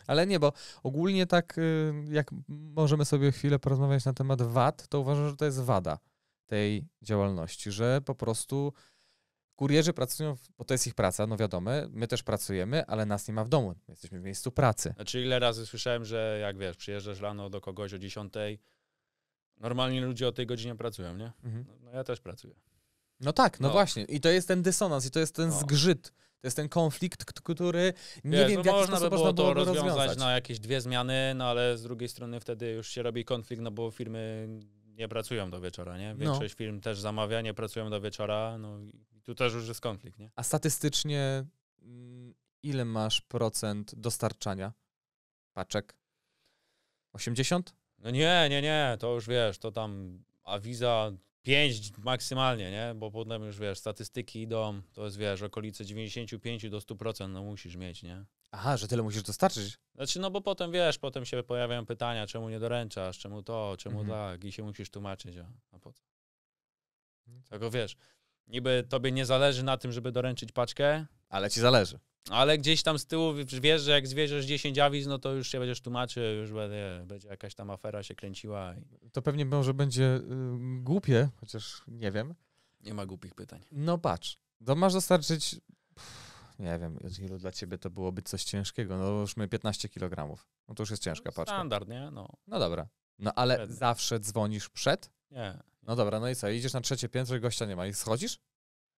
Ale nie, bo ogólnie tak, y, jak możemy sobie chwilę porozmawiać na temat wad, to uważam, że to jest wada tej działalności, że po prostu Kurierzy pracują, bo to jest ich praca, no wiadomo, my też pracujemy, ale nas nie ma w domu, my jesteśmy w miejscu pracy. Znaczy ile razy słyszałem, że jak wiesz, przyjeżdżasz rano do kogoś o 10, normalnie ludzie o tej godzinie pracują, nie? Mhm. No, no ja też pracuję. No tak, no, no, właśnie. I to jest ten dysonans, i to jest ten no. zgrzyt. To jest ten konflikt, który nie wiem, no w jaki można sposób by było można to rozwiązać, rozwiązać na jakieś dwie zmiany, no ale z drugiej strony wtedy już się robi konflikt, no bo firmy nie pracują do wieczora, nie? No. Większość no. firm też zamawia, nie pracują do wieczora, no i tu też już jest konflikt, nie? A statystycznie mm, ile masz procent dostarczania paczek? 80? No nie, nie, nie, to już wiesz, to tam awiza 5 maksymalnie, nie? Bo potem już wiesz, statystyki idą, to jest wiesz, okolice 95 do 100% no musisz mieć, nie? Aha, że tyle musisz dostarczyć. Znaczy, no bo potem wiesz, potem się pojawiają pytania, czemu nie doręczasz, czemu to, czemu mhm. tak, i się musisz tłumaczyć, a, a po co? Mhm. Tego wiesz niby tobie nie zależy na tym, żeby doręczyć paczkę. Ale ci zależy. Ale gdzieś tam z tyłu wiesz, że jak zwierzesz 10 awiz, no to już się będziesz tłumaczył, już będzie, będzie jakaś tam afera się kręciła. I... To pewnie może będzie y, głupie, chociaż nie wiem. Nie ma głupich pytań. No patrz, to masz dostarczyć, pff, nie wiem, ilu dla ciebie to byłoby coś ciężkiego, no już my 15 kg. No to już jest ciężka no, paczka. Standard, nie? No, no dobra. No ale zawsze dzwonisz przed? Nie. No dobra, no i co? Idziesz na trzecie piętro i gościa nie ma. I schodzisz?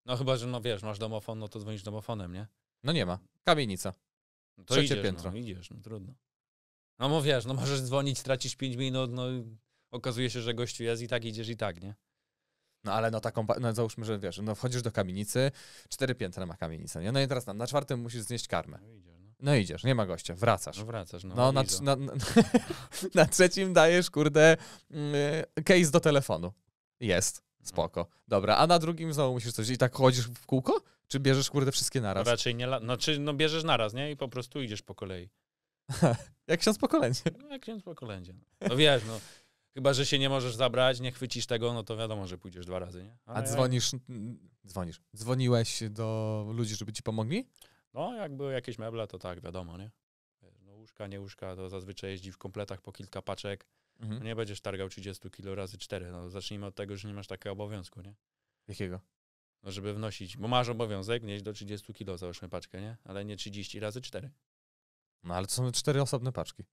No chyba, że no wiesz, masz domofon, no to dzwonisz domofonem, nie? No nie ma. Kamienica. No to trzecie idziesz, no, piętro. No, idziesz, no trudno. No bo wiesz, no możesz dzwonić, tracisz 5 minut, no okazuje się, że gościu jest i tak idziesz i tak, nie? No ale no taką, no załóżmy, że wiesz, no wchodzisz do kamienicy, cztery piętra ma kamienica, nie? No i teraz tam, na czwartym musisz znieść karmę. No idziesz, no. no idziesz, nie ma gościa, wracasz. No wracasz, no. no na, na, na, na, trzecim dajesz, kurde, mm, y, case do telefonu. Jest. Mhm. Spoko. Dobra, a na drugim znowu musisz coś. I tak chodzisz w kółko? Czy bierzesz kurde wszystkie naraz? No raczej nie. No, czy, no bierzesz naraz, nie? I po prostu idziesz po kolei. jak ksiądz po kolędzie. No, jak ksiądz po kolędzie. No wiesz, no. Chyba, że się nie możesz zabrać, nie chwycisz tego, no to wiadomo, że pójdziesz dwa razy, nie? Ale a dzwonisz, dzwonisz. Dzwoniłeś do ludzi, żeby ci pomogli? No, jak były jakieś meble, to tak, wiadomo, nie? No łóżka, nie łóżka, to zazwyczaj jeździ w kompletach po kilka paczek. Mhm. No nie będziesz targał 30 kilo razy 4. No, zacznijmy od tego, że nie masz takiego obowiązku, nie? Jakiego? No, żeby wnosić, bo masz obowiązek nieść do 30 kilo, załóżmy paczkę, nie? Ale nie 30 razy 4. No ale to są cztery osobne paczki.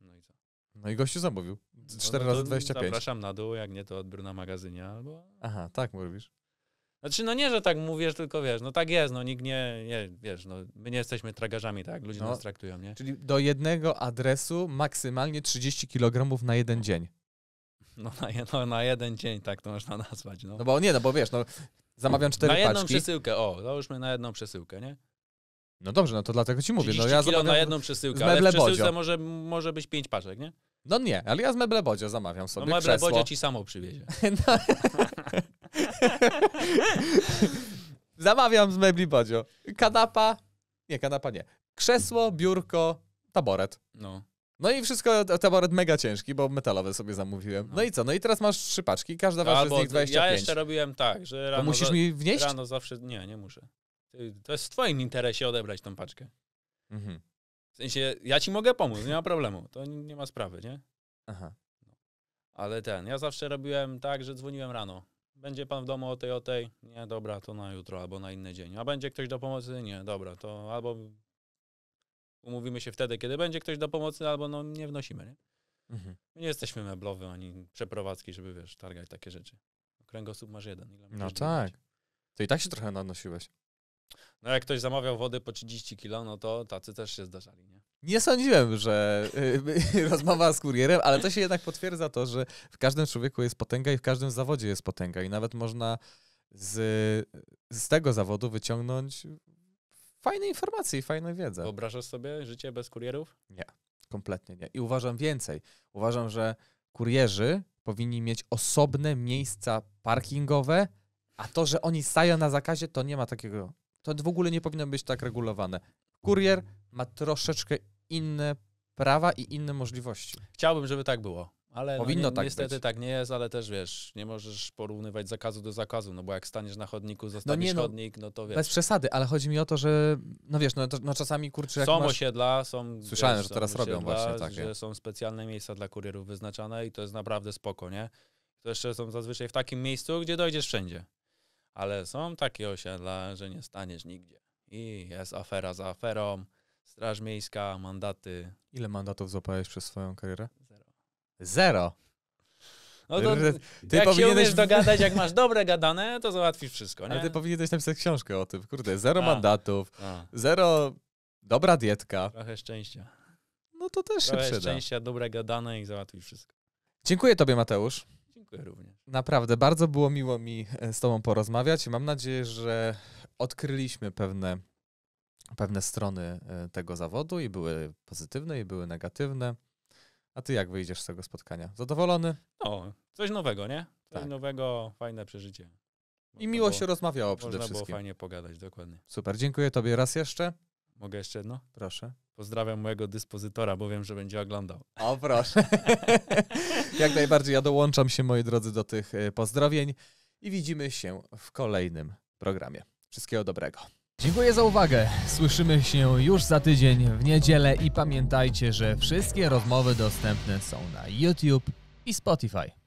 No i co? No i gościu zamówił. 4 no, no razy 25. Zapraszam na dół, jak nie to odbiór na magazynie albo... Aha, tak mówisz. Znaczy, no nie, że tak mówisz, tylko wiesz, no tak jest, no nikt nie, nie wiesz, no my nie jesteśmy tragarzami, tak? Ludzie no, nas traktują, nie? Czyli do jednego adresu maksymalnie 30 kg na jeden dzień. No na, no na, jeden dzień, tak to można nazwać, no. No bo nie, no bo wiesz, no zamawiam cztery paczki. Na jedną paczki. przesyłkę, o, załóżmy na jedną przesyłkę, nie? No dobrze, no to dlatego ci mówię. No ja kilo zamawiam na jedną przesyłkę, ale w przesyłce może, może być pięć paczek, nie? No nie, ale ja z meble Bodzio zamawiam no sobie no meble krzesło. Bodzio ci samo przywiezie. No. zamawiam z mebli Bodzio. Kanapa, nie, kanapa nie. Krzesło, biurko, taboret. No. No i wszystko, taboret mega ciężki, bo metalowe sobie zamówiłem. No, no i co? No i teraz masz trzy paczki, każda waży z nich 25. Ja jeszcze robiłem tak, że rano... To musisz za, mi wnieść? Rano zawsze... Nie, nie muszę. To jest w twoim interesie odebrać tą paczkę. Mhm. W sensie, ja ci mogę pomóc, nie ma problemu, to nie ma sprawy, nie? Aha. Ale ten, ja zawsze robiłem tak, że dzwoniłem rano. Będzie pan w domu o tej, o tej? Nie, dobra, to na jutro albo na inny dzień. A będzie ktoś do pomocy? Nie, dobra, to albo umówimy się wtedy, kiedy będzie ktoś do pomocy, albo no nie wnosimy, nie? Mhm. My nie jesteśmy meblowy ani przeprowadzki, żeby wiesz, targać takie rzeczy. Kręgosłup masz jeden. Ile no tak. Mieć? To i tak się trochę nadnosiłeś. No jak ktoś zamawiał wody po 30 kilo, no to tacy też się zdarzali, nie? Nie sądziłem, że y, y, rozmowa z kurierem, ale to się jednak potwierdza to, że w każdym człowieku jest potęga i w każdym zawodzie jest potęga i nawet można z, z tego zawodu wyciągnąć fajne informacje i fajną wiedzę. Wyobrażasz sobie życie bez kurierów? Nie, kompletnie nie. I uważam więcej. Uważam, że kurierzy powinni mieć osobne miejsca parkingowe, a to, że oni stają na zakazie, to nie ma takiego to w ogóle nie powinno być tak regulowane. Kurier ma troszeczkę inne prawa i inne możliwości. Chciałbym, żeby tak było. Ale no Powinno no, ni tak niestety być. tak nie jest, ale też wiesz, nie możesz porównywać zakazu do zakazu, no bo jak staniesz na chodniku, no zostawisz no nie, no, chodnik, no to wiesz. Bez przesady, ale chodzi mi o to, że no wiesz, no, to, no czasami kurczę. Są masz... osiedla, są. Słyszałem, wiesz, że teraz osiedla, robią właśnie takie. Że są specjalne miejsca dla kurierów wyznaczane i to jest naprawdę spoko, nie? To jeszcze są zazwyczaj w takim miejscu, gdzie dojdziesz wszędzie ale są takie osiedla, że nie staniesz nigdzie. I jest afera za aferą, straż miejska, mandaty. Ile mandatów złapałeś przez swoją karierę? Zero. Zero? No to ty, ty jak powinieneś... się umiesz dogadać, jak masz dobre gadane, to załatwisz wszystko, nie? Ale ty powinieneś napisać książkę o tym, kurde, zero a, mandatów, a. zero dobra dietka. Trochę szczęścia. No to też Trochę się przyda. szczęścia, dobre gadane i załatwisz wszystko. Dziękuję tobie, Mateusz. Dziękuję również. Naprawdę, bardzo było miło mi e, z Tobą porozmawiać. Mam nadzieję, że odkryliśmy pewne, pewne strony e, tego zawodu i były pozytywne, i były negatywne. A ty jak wyjdziesz z tego spotkania? Zadowolony? No, coś nowego, nie? Coś tak. nowego, fajne przeżycie. Można I miło było, się rozmawiało przede można wszystkim. Można było fajnie pogadać, dokładnie. Super, dziękuję tobie raz jeszcze. Mogę jeszcze jedno? Proszę. Pozdrawiam mojego dyspozytora, bo wiem, że będzie oglądał. O, proszę. Jak najbardziej. Ja dołączam się, moi drodzy, do tych e, pozdrowień i widzimy się w kolejnym programie. Wszystkiego dobrego. Dziękuję za uwagę. Słyszymy się już za tydzień w niedzielę i pamiętajcie, że wszystkie rozmowy dostępne są na YouTube i Spotify.